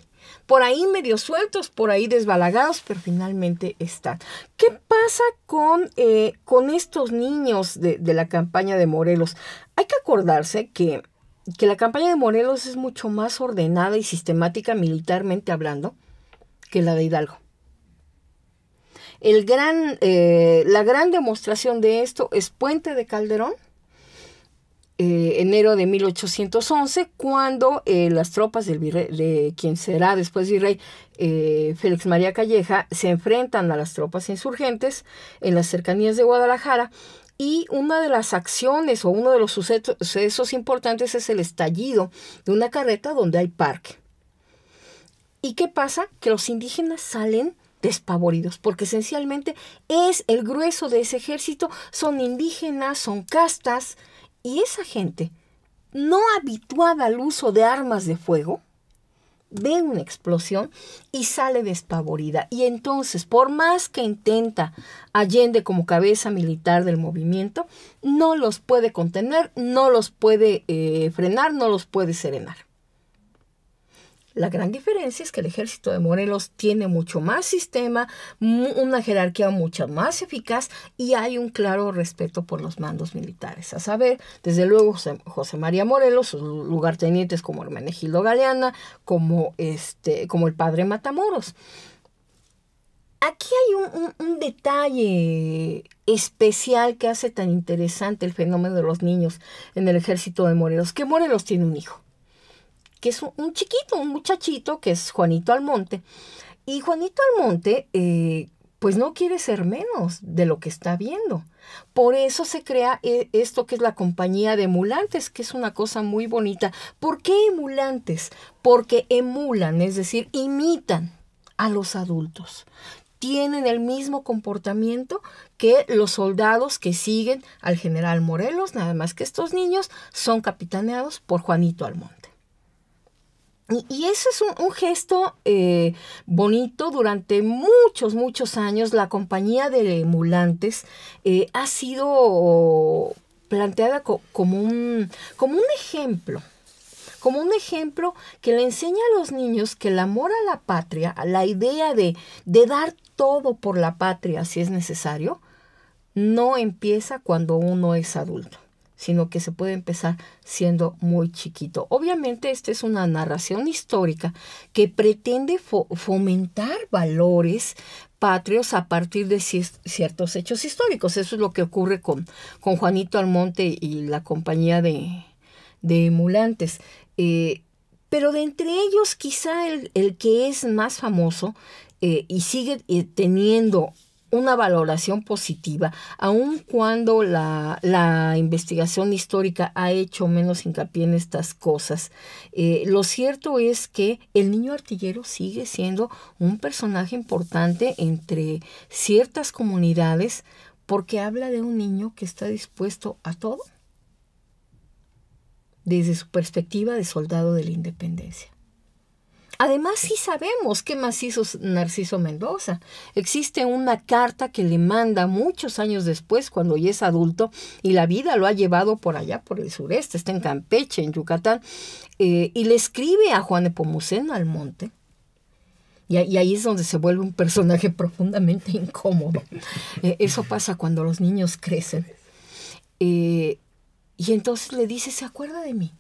por ahí medio sueltos, por ahí desbalagados, pero finalmente están. ¿Qué pasa con, eh, con estos niños de, la campaña de Morelos? Hay que acordarse que, que la campaña de Morelos es mucho más ordenada y sistemática militarmente hablando que la de Hidalgo. El gran, eh, la gran demostración de esto es Puente de Calderón, eh, enero de 1811, cuando eh, las tropas del virrey, de quien será después virrey, eh, Félix María Calleja, se enfrentan a las tropas insurgentes en las cercanías de Guadalajara. Y una de las acciones o uno de los sucesos importantes es el estallido de una carreta donde hay parque. ¿Y qué pasa? Que los indígenas salen despavoridos, porque esencialmente es el grueso de ese ejército, son indígenas, son castas, y esa gente, no habituada al uso de armas de fuego, ve una explosión y sale despavorida. Y entonces, por más que intenta Allende como cabeza militar del movimiento, no los puede contener, no los puede eh, frenar, no los puede serenar. La gran diferencia es que el ejército de Morelos tiene mucho más sistema, una jerarquía mucho más eficaz y hay un claro respeto por los mandos militares. A saber, desde luego José, María Morelos, sus lugartenientes como Hermenegildo Galeana, como, este, como el padre Matamoros. Aquí hay un detalle especial que hace tan interesante el fenómeno de los niños en el ejército de Morelos, que Morelos tiene un hijo que es un, chiquito, un muchachito que es Juanito Almonte. Y Juanito Almonte, eh, pues no quiere ser menos de lo que está viendo. Por eso se crea eh, esto que es la compañía de emulantes, que es una cosa muy bonita. ¿Por qué emulantes? Porque emulan, es decir, imitan a los adultos. Tienen el mismo comportamiento que los soldados que siguen al general Morelos, nada más que estos niños son capitaneados por Juanito Almonte. Y, eso es un, gesto eh, bonito. Durante muchos, muchos años, la compañía de emulantes eh, ha sido planteada como, un, como un ejemplo como un ejemplo que le enseña a los niños que el amor a la patria, la idea de, de, dar todo por la patria si es necesario, no empieza cuando uno es adulto sino que se puede empezar siendo muy chiquito. Obviamente esta es una narración histórica que pretende fomentar valores patrios a partir de ciertos hechos históricos. Eso es lo que ocurre con, con Juanito Almonte y la compañía de, emulantes. Eh, pero de entre ellos quizá el, que es más famoso eh, y sigue eh, teniendo una valoración positiva, aun cuando la, investigación histórica ha hecho menos hincapié en estas cosas. Eh, lo cierto es que el niño artillero sigue siendo un personaje importante entre ciertas comunidades porque habla de un niño que está dispuesto a todo desde su perspectiva de soldado de la independencia. Además, sí sabemos qué más hizo Narciso Mendoza. Existe una carta que le manda muchos años después, cuando ya es adulto, y la vida lo ha llevado por allá, por el sureste, está en Campeche, en Yucatán, eh, y le escribe a Juan de Pomuceno al monte. Y, ahí es donde se vuelve un personaje profundamente incómodo. Eh, eso pasa cuando los niños crecen. Eh, y entonces le dice, ¿se acuerda de mí?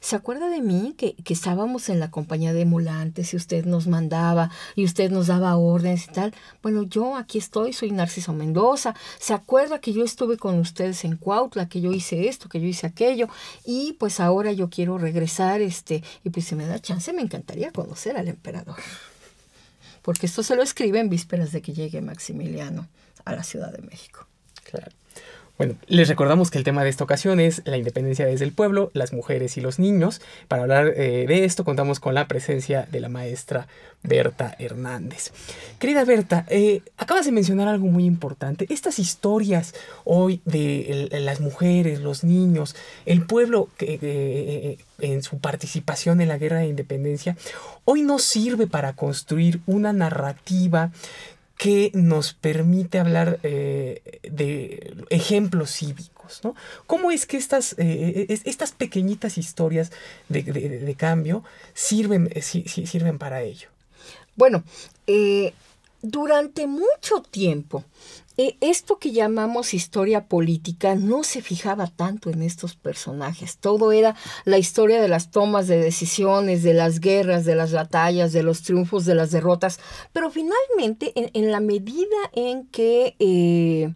¿se acuerda de mí que, estábamos en la compañía de emulantes y usted nos mandaba y usted nos daba órdenes y tal? Bueno, yo aquí estoy, soy Narciso Mendoza. ¿Se acuerda que yo estuve con ustedes en Cuautla, que yo hice esto, que yo hice aquello? Y pues ahora yo quiero regresar, este, y pues si me da chance me encantaría conocer al emperador. Porque esto se lo escribe en vísperas de que llegue Maximiliano a la Ciudad de México. Claro. Bueno, les recordamos que el tema de esta ocasión es la independencia desde el pueblo, las mujeres y los niños. Para hablar eh, de esto contamos con la presencia de la maestra Berta Hernández. Querida Berta, eh, acabas de mencionar algo muy importante. Estas historias hoy de las mujeres, los niños, el pueblo eh, en su participación en la guerra de independencia, hoy no sirve para construir una narrativa que nos permite hablar eh, de ejemplos cívicos. ¿no? ¿Cómo es que estas, eh, estas pequeñitas historias de, cambio sirven, eh, sirven para ello? Bueno, durante mucho tiempo e, esto que llamamos historia política no se fijaba tanto en estos personajes. Todo era la historia de las tomas de decisiones, de las guerras, de las batallas, de los triunfos, de las derrotas. Pero finalmente, en, la medida en que eh,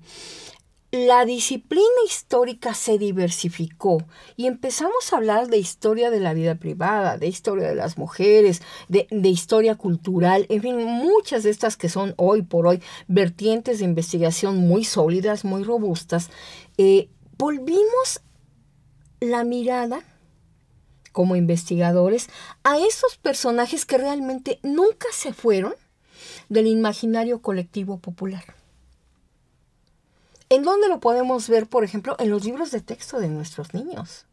la disciplina histórica se diversificó y empezamos a hablar de historia de la vida privada, de historia de las mujeres, de, historia cultural, en fin, muchas de estas que son hoy por hoy vertientes de investigación muy sólidas, muy robustas. Eh, volvimos la mirada como investigadores a esos personajes que realmente nunca se fueron del imaginario colectivo popular. ¿En dónde lo podemos ver, por ejemplo? En los libros de texto de nuestros niños.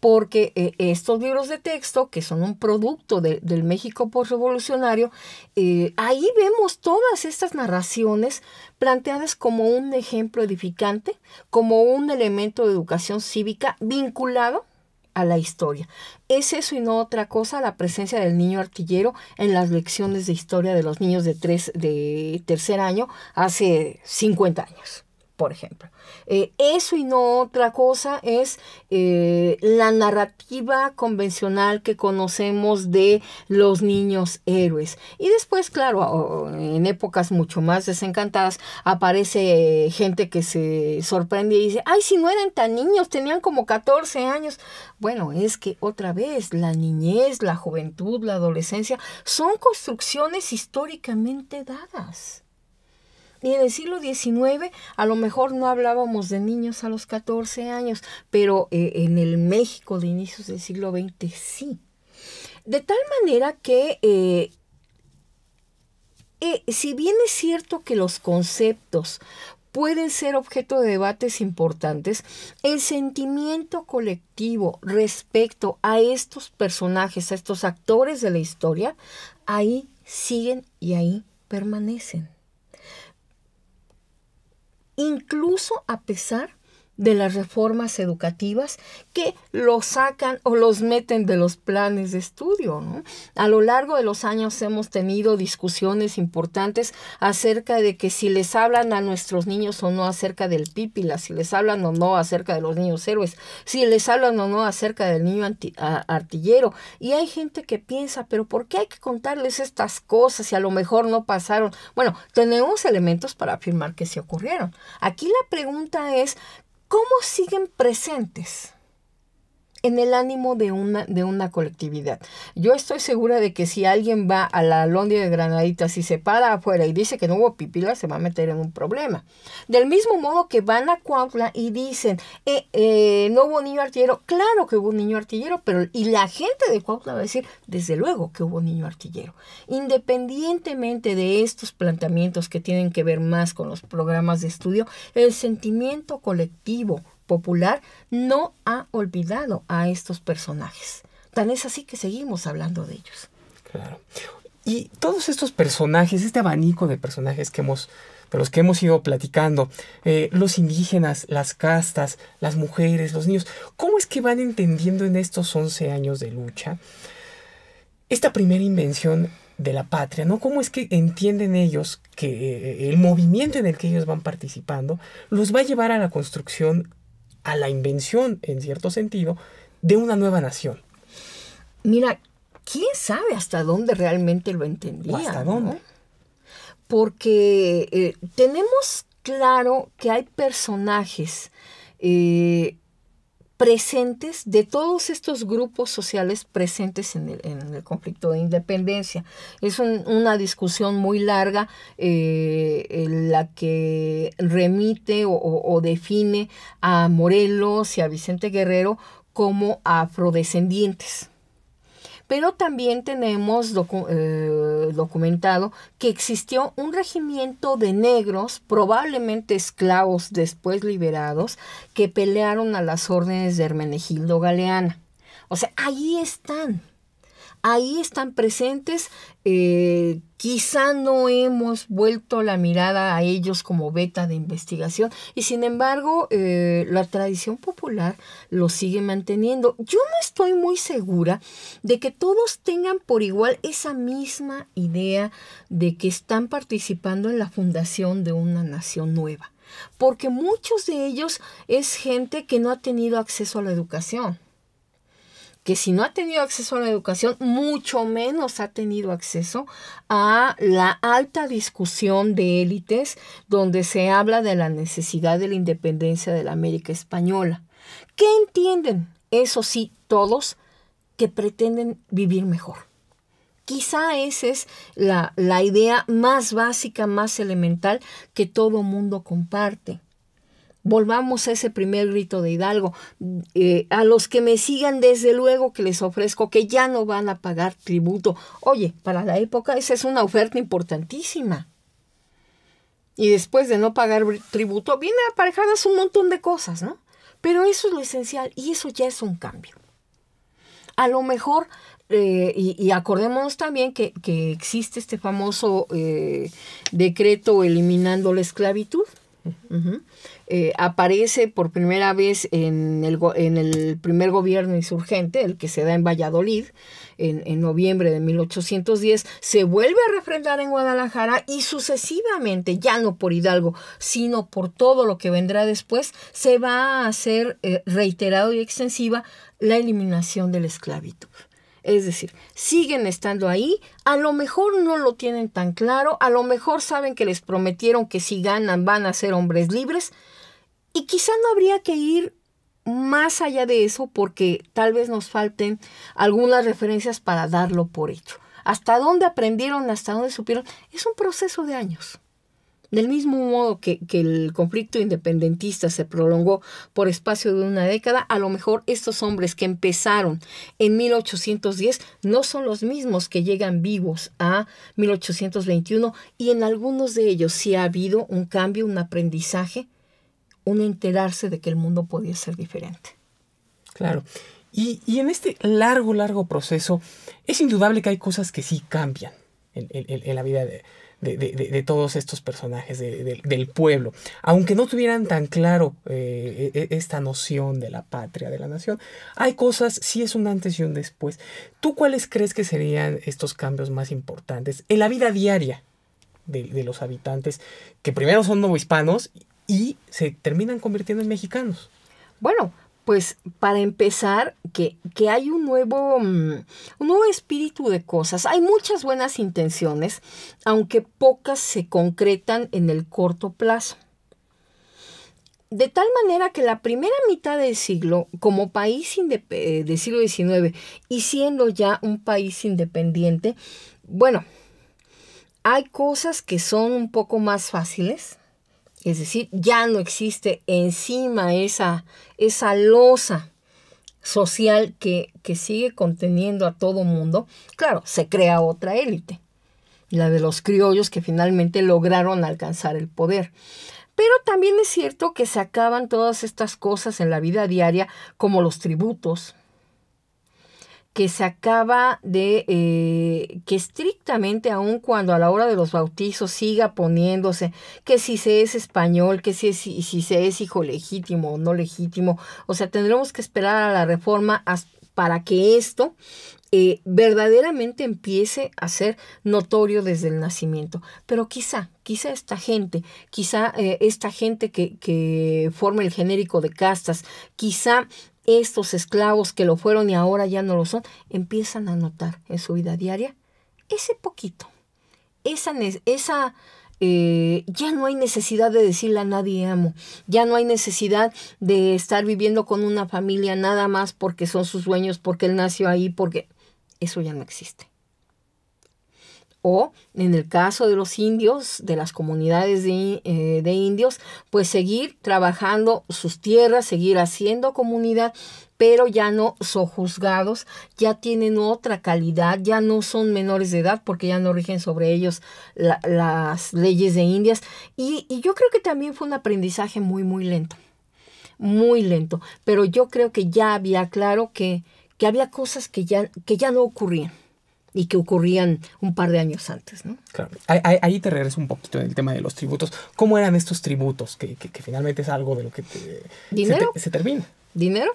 Porque eh, estos libros de texto, que son un producto del México postrevolucionario, eh, ahí vemos todas estas narraciones planteadas como un ejemplo edificante, como un elemento de educación cívica vinculado a la historia. Es eso y no otra cosa la presencia del niño artillero en las lecciones de historia de los niños de, tres, de tercer año hace 50 años por ejemplo. Eh, eso y no otra cosa es eh, la narrativa convencional que conocemos de los niños héroes. Y después, claro, en épocas mucho más desencantadas, aparece gente que se sorprende y dice, ay, si no eran tan niños, tenían como 14 años. Bueno, es que otra vez, la niñez, la juventud, la adolescencia, son construcciones históricamente dadas. Y en el siglo XIX a lo mejor no hablábamos de niños a los 14 años, pero eh, en el México de inicios del siglo XX sí. De tal manera que, eh, eh, si bien es cierto que los conceptos pueden ser objeto de debates importantes, el sentimiento colectivo respecto a estos personajes, a estos actores de la historia, ahí siguen y ahí permanecen incluso a pesar de las reformas educativas que los sacan o los meten de los planes de estudio. ¿no? A lo largo de los años hemos tenido discusiones importantes acerca de que si les hablan a nuestros niños o no acerca del pípila, si les hablan o no acerca de los niños héroes, si les hablan o no acerca del niño artillero. Y hay gente que piensa, pero ¿por qué hay que contarles estas cosas si a lo mejor no pasaron? Bueno, tenemos elementos para afirmar que sí ocurrieron. Aquí la pregunta es, ¿Cómo siguen presentes en el ánimo de una, de una colectividad. Yo estoy segura de que si alguien va a la Londia de Granaditas y se para afuera y dice que no hubo pipila, se va a meter en un problema. Del mismo modo que van a Cuautla y dicen, eh, eh, no hubo niño artillero. Claro que hubo un niño artillero, pero y la gente de Cuautla va a decir, desde luego que hubo niño artillero. Independientemente de estos planteamientos que tienen que ver más con los programas de estudio, el sentimiento colectivo popular no ha olvidado a estos personajes. Tan es así que seguimos hablando de ellos. Claro. Y todos estos personajes, este abanico de personajes que hemos, de los que hemos ido platicando, eh, los indígenas, las castas, las mujeres, los niños, ¿cómo es que van entendiendo en estos 11 años de lucha esta primera invención de la patria, ¿no? ¿Cómo es que entienden ellos que eh, el movimiento en el que ellos van participando los va a llevar a la construcción a la invención, en cierto sentido, de una nueva nación. Mira, quién sabe hasta dónde realmente lo entendía. ¿Hasta dónde? Porque eh, tenemos claro que hay personajes eh, presentes de todos estos grupos sociales presentes en el, en el conflicto de independencia. Es una discusión muy larga eh, en la que remite o define a Morelos y a Vicente Guerrero como afrodescendientes. Pero también tenemos eh, documentado que existió un regimiento de negros, probablemente esclavos después liberados, que pelearon a las órdenes de Hermenegildo Galeana. O sea, ahí están ahí están presentes. Eh, quizá no hemos vuelto la mirada a ellos como beta de investigación y sin embargo eh, la tradición popular lo sigue manteniendo. Yo no estoy muy segura de que todos tengan por igual esa misma idea de que están participando en la fundación de una nación nueva, porque muchos de ellos es gente que no ha tenido acceso a la educación que si no ha tenido acceso a la educación, mucho menos ha tenido acceso a la alta discusión de élites donde se habla de la necesidad de la independencia de la América española. ¿Qué entienden? Eso sí, todos que pretenden vivir mejor. Quizá esa es la, la idea más básica, más elemental que todo mundo comparte. Volvamos a ese primer grito de Hidalgo. Eh, a los que me sigan, desde luego que les ofrezco que ya no van a pagar tributo. Oye, para la época esa es una oferta importantísima. Y después de no pagar tributo, viene aparejadas un montón de cosas, ¿no? Pero eso es lo esencial y eso ya es un cambio. A lo mejor, eh, y, acordémonos también que, existe este famoso eh, decreto eliminando la esclavitud. Eh, aparece por primera vez en el, en el, primer gobierno insurgente, el que se da en Valladolid, en, noviembre de 1810, se vuelve a refrendar en Guadalajara y sucesivamente, ya no por Hidalgo, sino por todo lo que vendrá después, se va a hacer reiterada eh, reiterado y extensiva la eliminación de la esclavitud. Es decir, siguen estando ahí, a lo mejor no lo tienen tan claro, a lo mejor saben que les prometieron que si ganan van a ser hombres libres, y quizá no habría que ir más allá de eso porque tal vez nos falten algunas referencias para darlo por hecho. Hasta dónde aprendieron, hasta dónde supieron, es un proceso de años. Del mismo modo que, que, el conflicto independentista se prolongó por espacio de una década, a lo mejor estos hombres que empezaron en 1810 no son los mismos que llegan vivos a 1821 y en algunos de ellos sí ha habido un cambio, un aprendizaje, un enterarse de que el mundo podía ser diferente. Claro. Y, en este largo, largo proceso, es indudable que hay cosas que sí cambian en, la vida de, todos estos personajes del pueblo. Aunque no tuvieran tan claro eh, e, e, esta noción de la patria, de la nación, hay cosas, sí es un antes y un después. ¿Tú cuáles crees que serían estos cambios más importantes en la vida diaria de, de, los habitantes, que primero son novohispanos y se terminan convirtiendo en mexicanos. Bueno, pues para empezar, que, hay un nuevo, mm, un nuevo espíritu de cosas. Hay muchas buenas intenciones, aunque pocas se concretan en el corto plazo. De tal manera que la primera mitad del siglo, como país eh, del siglo XIX y siendo ya un país independiente, bueno, hay cosas que son un poco más fáciles, es decir, ya no existe encima esa, esa losa social que, que sigue conteniendo a todo mundo. Claro, se crea otra élite, la de los criollos que finalmente lograron alcanzar el poder. Pero también es cierto que se acaban todas estas cosas en la vida diaria, como los tributos, que se acaba de eh, que estrictamente aun cuando a la hora de los bautizos siga poniéndose que si se es español, que si, si, si se es hijo legítimo o no legítimo, o sea, tendremos que esperar a la reforma para que esto eh, verdaderamente empiece a ser notorio desde el nacimiento. Pero quizá, quizá esta gente, quizá eh, esta gente que, que forma el genérico de castas, quizá estos esclavos que lo fueron y ahora ya no lo son, empiezan a notar en su vida diaria ese poquito, esa, esa eh, ya no hay necesidad de decirle a nadie amo, ya no hay necesidad de estar viviendo con una familia nada más porque son sus dueños, porque él nació ahí, porque eso ya no existe o en el caso de los indios, de las comunidades eh, de, indios, pues seguir trabajando sus tierras, seguir haciendo comunidad, pero ya no sojuzgados, ya tienen otra calidad, ya no son menores de edad porque ya no rigen sobre ellos las leyes de Indias. Y, y yo creo que también fue un aprendizaje muy, muy lento, muy lento, pero yo creo que ya había claro que, que había cosas que ya, que ya no ocurrían y que ocurrían un par de años antes. ¿no? Claro. Ahí, ahí, te regreso un poquito en el tema de los tributos. ¿Cómo eran estos tributos? Que, que, finalmente es algo de lo que se termina. ¿Dinero?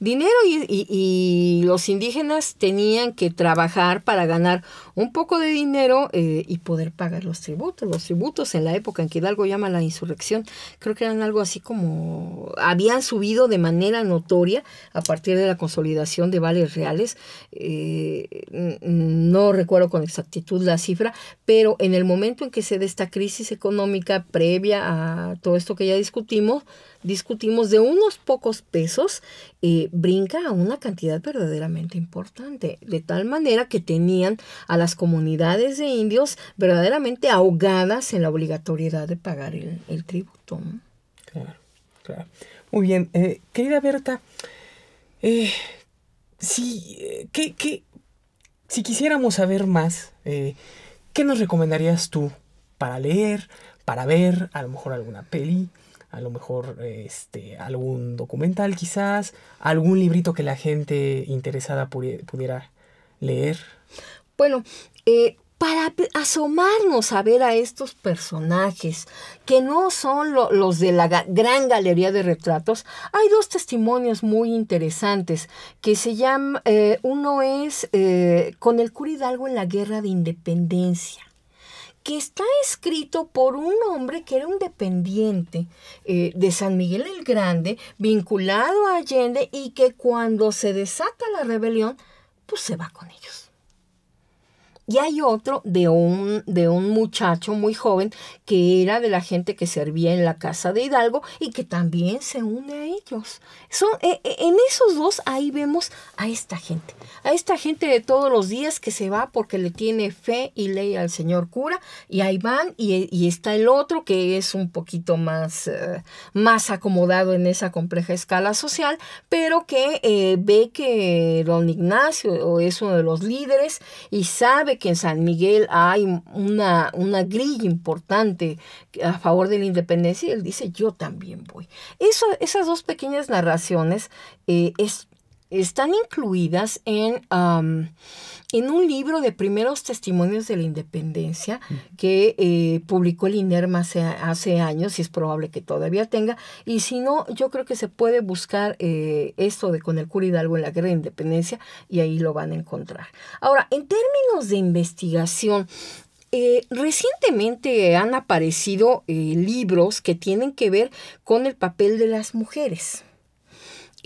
Dinero y, los indígenas tenían que trabajar para ganar un poco de dinero eh, y poder pagar los tributos. Los tributos en la época en que Hidalgo llama la insurrección, creo que eran algo así como habían subido de manera notoria a partir de la consolidación de vales reales. Eh, no recuerdo con exactitud la cifra, pero en el momento en que se da esta crisis económica previa a todo esto que ya discutimos, discutimos de unos pocos pesos, eh, brinca a una cantidad verdaderamente importante, de tal manera que tenían a las comunidades de indios verdaderamente ahogadas en la obligatoriedad de pagar el, el tributo. Claro, claro. Muy bien, eh, querida Berta, eh, si quisiéramos saber más, ¿qué nos recomendarías tú para leer, para ver, a lo mejor alguna peli? a lo mejor este, algún documental quizás, algún librito que la gente interesada pudiera leer. Bueno, eh, para asomarnos a ver a estos personajes, que no son los de la gran galería de retratos, hay dos testimonios muy interesantes que se llaman, eh, uno es eh, con el cura Hidalgo en la guerra de independencia que está escrito por un hombre que era un dependiente eh, de San Miguel el Grande, vinculado a Allende y que cuando se desata la rebelión, pues se va con ellos. Y hay otro de un, de un muchacho muy joven que era de la gente que servía en la casa de Hidalgo y que también se une a ellos. Son, e, e, en esos dos ahí vemos a esta gente, a esta gente de todos los días que se va porque le tiene fe y ley al señor cura y ahí van y, está el otro que es un poquito más, eh, más acomodado en esa compleja escala social, pero que eh, ve que don Ignacio es uno de los líderes y sabe que en San Miguel hay una, una grilla importante a favor de la independencia y él dice, yo también voy. Eso, esas dos pequeñas narraciones eh, es están incluidas en, en un libro de primeros testimonios de la independencia mm. que eh, publicó el INERMA hace, años y es probable que todavía tenga. Y si no, yo creo que se puede buscar eh, esto de con el cura Hidalgo en la guerra de independencia y ahí lo van a encontrar. Ahora, en términos de investigación, eh, recientemente han aparecido libros que tienen que ver con el papel de las mujeres.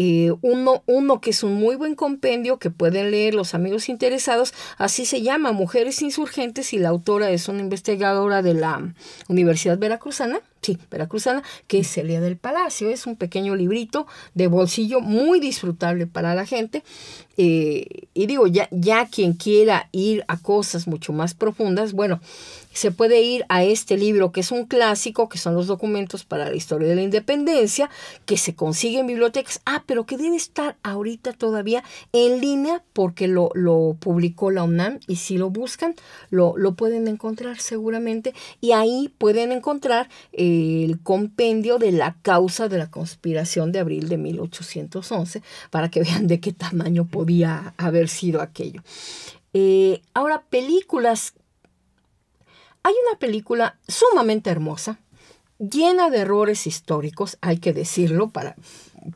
Eh, uno, uno que es un muy buen compendio que pueden leer los amigos interesados, así se llama Mujeres Insurgentes y la autora es una investigadora de la Universidad Veracruzana sí, veracruzana, que mm. es Celia del Palacio. Es un pequeño librito de bolsillo muy disfrutable para la gente. Eh, y digo, ya, ya quien quiera ir a cosas mucho más profundas, bueno, se puede ir a este libro que es un clásico, que son los documentos para la historia de la independencia, que se consigue en bibliotecas, ah, pero que debe estar ahorita todavía en línea porque lo, lo publicó la UNAM y si lo buscan, lo, lo pueden encontrar seguramente y ahí pueden encontrar... Eh, el compendio de la causa de la conspiración de abril de 1811 para que vean de qué tamaño podía haber sido aquello. Eh, ahora, películas. Hay una película sumamente hermosa, llena de errores históricos, hay que decirlo para,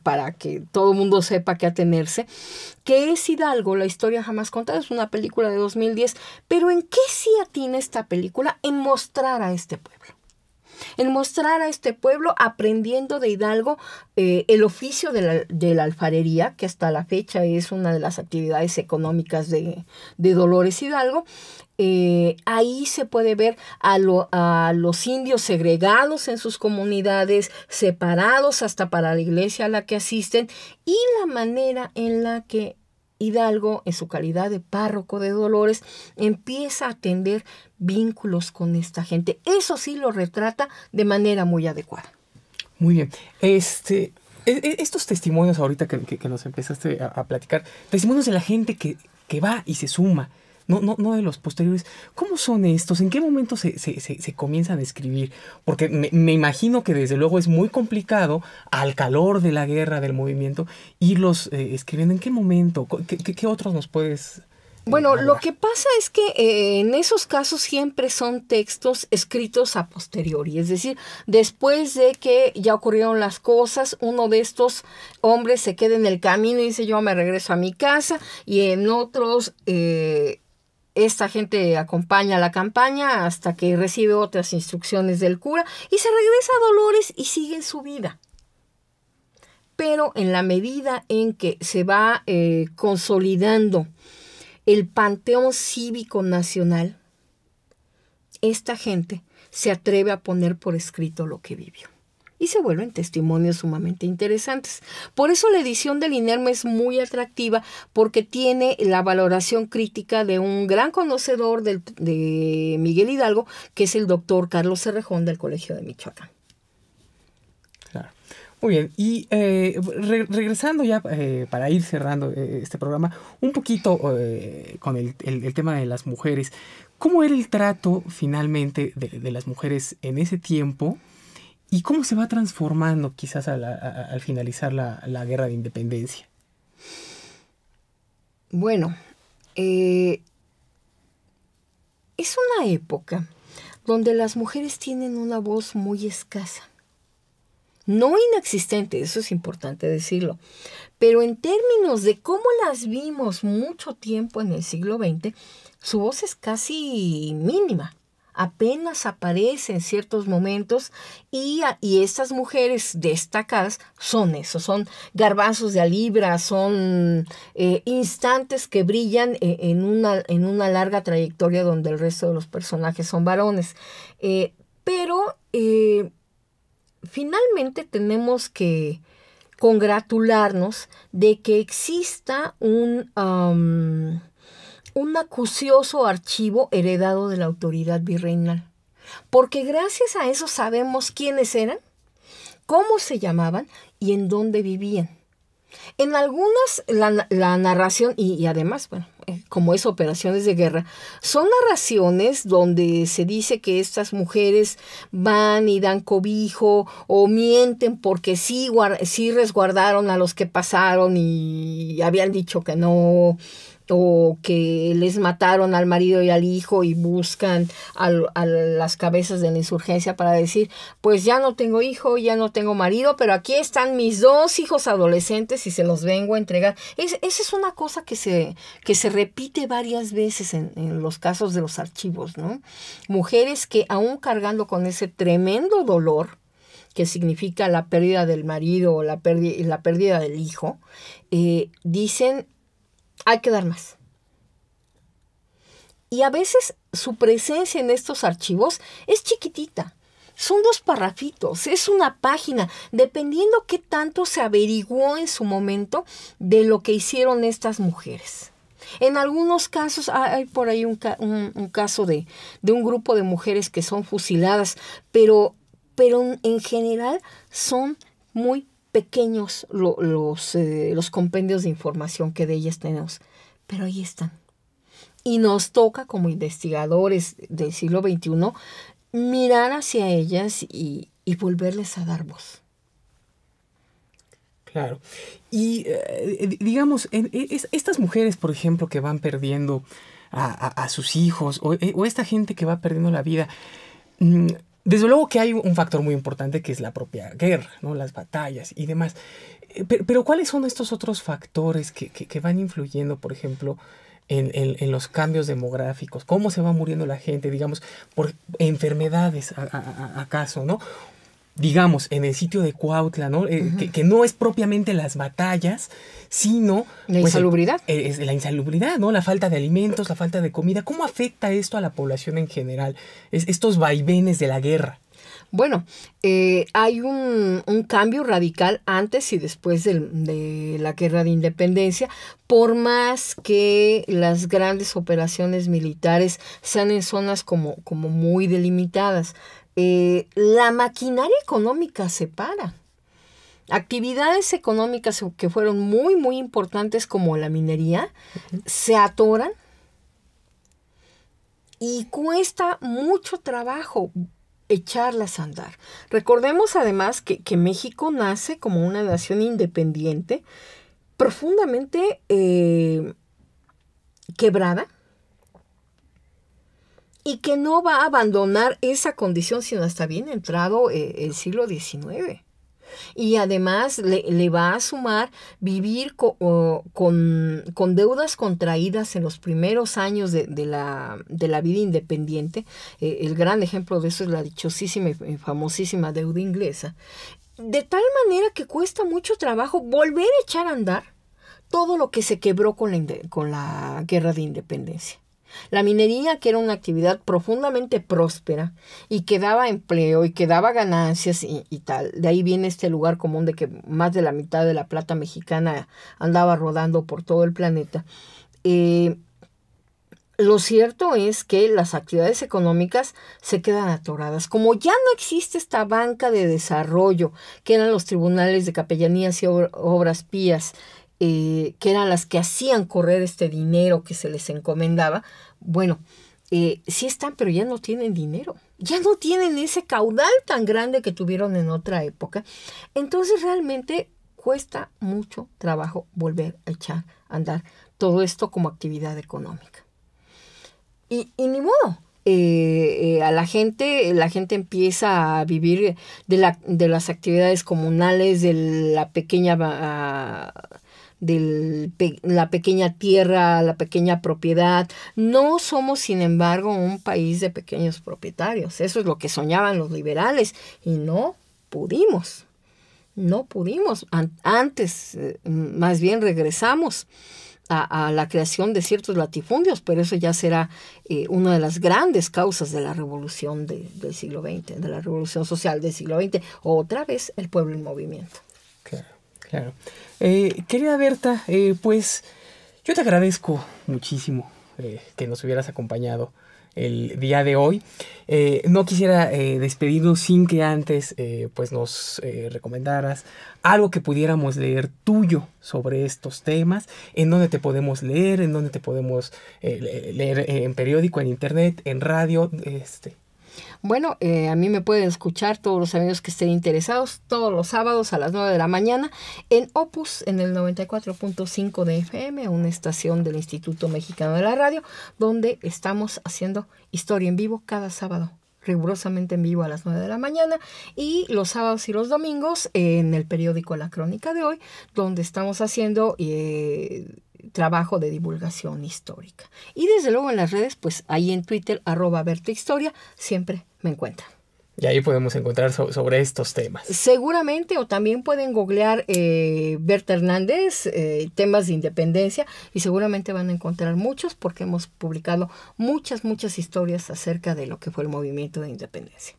para que todo el mundo sepa qué atenerse, que es Hidalgo, la historia jamás contada, es una película de 2010, pero ¿en qué sí atina esta película? En mostrar a este pueblo en mostrar a este pueblo aprendiendo de Hidalgo eh, el oficio de la, alfarería, que hasta la fecha es una de las actividades económicas de, de Dolores Hidalgo. Eh, ahí se puede ver a, a, los indios segregados en sus comunidades, separados hasta para la iglesia a la que asisten y la manera en la que Hidalgo, en su calidad de párroco de Dolores, empieza a tender vínculos con esta gente. Eso sí lo retrata de manera muy adecuada. Muy bien. Este, e, e, estos testimonios ahorita que, nos empezaste a, platicar, testimonios de la gente que, que va y se suma, no, no, no de los posteriores. ¿Cómo son estos? ¿En qué momento se, comienzan a escribir? Porque me, imagino que desde luego es muy complicado al calor de la guerra, del movimiento, irlos eh, escribiendo. ¿En qué momento? ¿Qué, otros nos puedes... Eh, bueno, lo que pasa es que eh, en esos casos siempre son textos escritos a posteriori, es decir, después de que ya ocurrieron las cosas, uno de estos hombres se queda en el camino y dice yo me regreso a mi casa y en otros... Eh, esta gente acompaña la campaña hasta que recibe otras instrucciones del cura y se regresa a Dolores y sigue su vida. Pero en la medida en que se va eh, consolidando el Panteón Cívico Nacional, esta gente se atreve a poner por escrito lo que vivió y se vuelven testimonios sumamente interesantes. Por eso la edición del INERME es muy atractiva porque tiene la valoración crítica de un gran conocedor de Miguel Hidalgo, que es el doctor Carlos Cerrejón del Colegio de Michoacán. Muy bien, y eh, regresando ya eh, para ir cerrando eh, este programa, un poquito con el, tema de las mujeres. ¿Cómo era el trato finalmente de, las mujeres en ese tiempo y cómo se va transformando quizás al, finalizar la, guerra de independencia. Bueno, eh, es una época donde las mujeres tienen una voz muy escasa. No inexistente, eso es importante decirlo, pero en términos de cómo las vimos mucho tiempo en el siglo XX, su voz es casi mínima apenas aparece en ciertos momentos y, estas mujeres destacadas son eso, son garbanzos de alibra, son eh, instantes que brillan eh, en, una, en una larga trayectoria donde el resto de los personajes son varones. Eh, pero finalmente tenemos que congratularnos de que exista un un acucioso archivo heredado de la autoridad virreinal, porque gracias a eso sabemos quiénes eran, cómo se llamaban y en dónde vivían. En algunas, la, narración, y, además, bueno, eh, como es operaciones de guerra, son narraciones donde se dice que estas mujeres van y dan cobijo o mienten porque sí resguardaron a los que pasaron y habían dicho que no o que les mataron al marido y al hijo y buscan a, a, las cabezas de la insurgencia para decir, pues ya no tengo hijo, ya no tengo marido, pero aquí están mis dos hijos adolescentes y se los vengo a entregar. esa es una cosa que se, que se repite varias veces en, los casos de los archivos, ¿no? Mujeres que aún cargando con ese tremendo dolor, que significa la pérdida del marido o la pérdida, la pérdida del hijo, eh, dicen hay que dar más. Y a veces su presencia en estos archivos es chiquitita. Son dos parrafitos, es una página, dependiendo qué tanto se averiguó en su momento de lo que hicieron estas mujeres. En algunos casos, hay por ahí un, caso de, un grupo de mujeres que son fusiladas, pero, pero en general son muy pequeños los, eh, los compendios de información que de ellas tenemos, pero ahí están. Y nos toca como investigadores del siglo XXI mirar hacia ellas y, volverles a dar voz. Claro. Y eh, digamos, e, estas mujeres, por ejemplo, que van perdiendo a, sus hijos o, eh, o, esta gente que va perdiendo la vida, mm, desde luego que hay un factor muy importante que es la propia guerra, ¿no? las batallas y demás. Eh, pero, ¿cuáles son estos otros factores que, van influyendo, por ejemplo, en, los cambios demográficos, cómo se va muriendo la gente, digamos, por enfermedades a, acaso, ¿no? digamos, en el sitio de Cuautla, ¿no? Eh, que, no es propiamente las batallas, sino... La pues, insalubridad. Eh, la insalubridad, ¿no? La falta de alimentos, la falta de comida. ¿Cómo afecta esto a la población en general? estos vaivenes de la guerra. Bueno, eh, hay un, cambio radical antes y después de, la guerra de independencia, por más que las grandes operaciones militares sean en zonas como muy delimitadas. Eh, la maquinaria económica se para. Actividades económicas que fueron muy, muy importantes como la minería se atoran y cuesta mucho trabajo echarlas a andar. Recordemos además que, México nace como una nación independiente, profundamente eh, quebrada, y que no va a abandonar esa condición sino hasta bien entrado eh, el siglo XIX. Y además le, va a sumar vivir con, con, deudas contraídas en los primeros años de, la, de la, vida independiente. Eh, el gran ejemplo de eso es la dichosísima y famosísima deuda inglesa. De tal manera que cuesta mucho trabajo volver a echar a andar todo lo que se quebró con con la guerra de independencia. La minería, que era una actividad profundamente próspera y que daba empleo y que daba ganancias y, tal. De ahí viene este lugar común de que más de la mitad de la plata mexicana andaba rodando por todo el planeta. Eh, lo cierto es que las actividades económicas se quedan atoradas. Como ya no existe esta banca de desarrollo, que eran los tribunales de capellanías y obras pías, eh, que eran las que hacían correr este dinero que se les encomendaba, bueno, eh, sí están, pero ya no tienen dinero, ya no tienen ese caudal tan grande que tuvieron en otra época. Entonces realmente cuesta mucho trabajo volver a echar a andar todo esto como actividad económica. Y, ni modo. Eh, a la gente, la gente empieza a vivir de, de las actividades comunales, de la pequeña... Ah, de la pequeña tierra, la pequeña propiedad. No somos, sin embargo, un país de pequeños propietarios. Eso es lo que soñaban los liberales y no pudimos. No pudimos. Antes, eh, más bien, regresamos. A, la creación de ciertos latifundios, pero eso ya será eh, una de las grandes causas de la revolución del siglo XX, de la revolución social del siglo XX. Otra vez el pueblo en movimiento. Claro. Eh, querida Berta, eh, pues yo te agradezco muchísimo eh, que nos hubieras acompañado el día de hoy. no quisiera despedirnos sin que antes pues nos recomendaras algo que pudiéramos leer tuyo sobre estos temas, en dónde te podemos leer, en dónde te podemos leer en periódico, en internet, en radio, este, bueno, eh, a mí me pueden escuchar todos los amigos que estén interesados todos los sábados a las 9 de la mañana en Opus, en el 94.5 de FM, una estación del Instituto Mexicano de la Radio, donde estamos haciendo historia en vivo cada sábado rigurosamente en vivo a las 9 de la mañana y los sábados y los domingos en el periódico La Crónica de hoy, donde estamos haciendo eh, trabajo de divulgación histórica. Y desde luego en las redes, pues ahí en Twitter, arroba Berta Historia, siempre me encuentran. Y ahí podemos encontrar sobre estos temas. Seguramente, o también pueden googlear eh, Berta Hernández, eh, temas de independencia, y seguramente van a encontrar muchos porque hemos publicado muchas, muchas historias acerca de lo que fue el movimiento de independencia.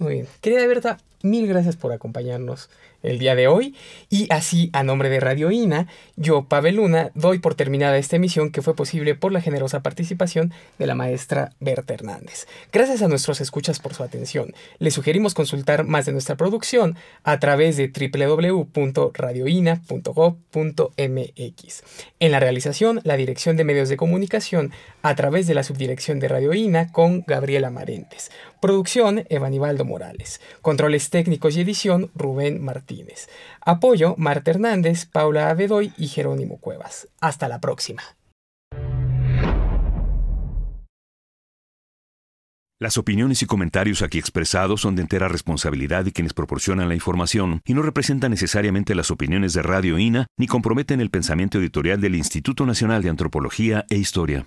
Muy bien. Querida Berta, mil gracias por acompañarnos el día de hoy. Y así, a nombre de Radio INA, yo, Pavel Luna, doy por terminada esta emisión que fue posible por la generosa participación de la maestra Berta Hernández. Gracias a nuestros escuchas por su atención. Les sugerimos consultar más de nuestra producción a través de www.radioina.gov.mx. En la realización, la Dirección de Medios de Comunicación a través de la Subdirección de Radio INA con Gabriela Marentes. Producción, Evanibaldo Morales. Controles técnicos y edición, Rubén Martínez. Apoyo, Marta Hernández, Paula Abedoy y Jerónimo Cuevas. Hasta la próxima. Las opiniones y comentarios aquí expresados son de entera responsabilidad de quienes proporcionan la información y no representan necesariamente las opiniones de Radio INA ni comprometen el pensamiento editorial del Instituto Nacional de Antropología e Historia.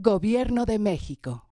Gobierno de México.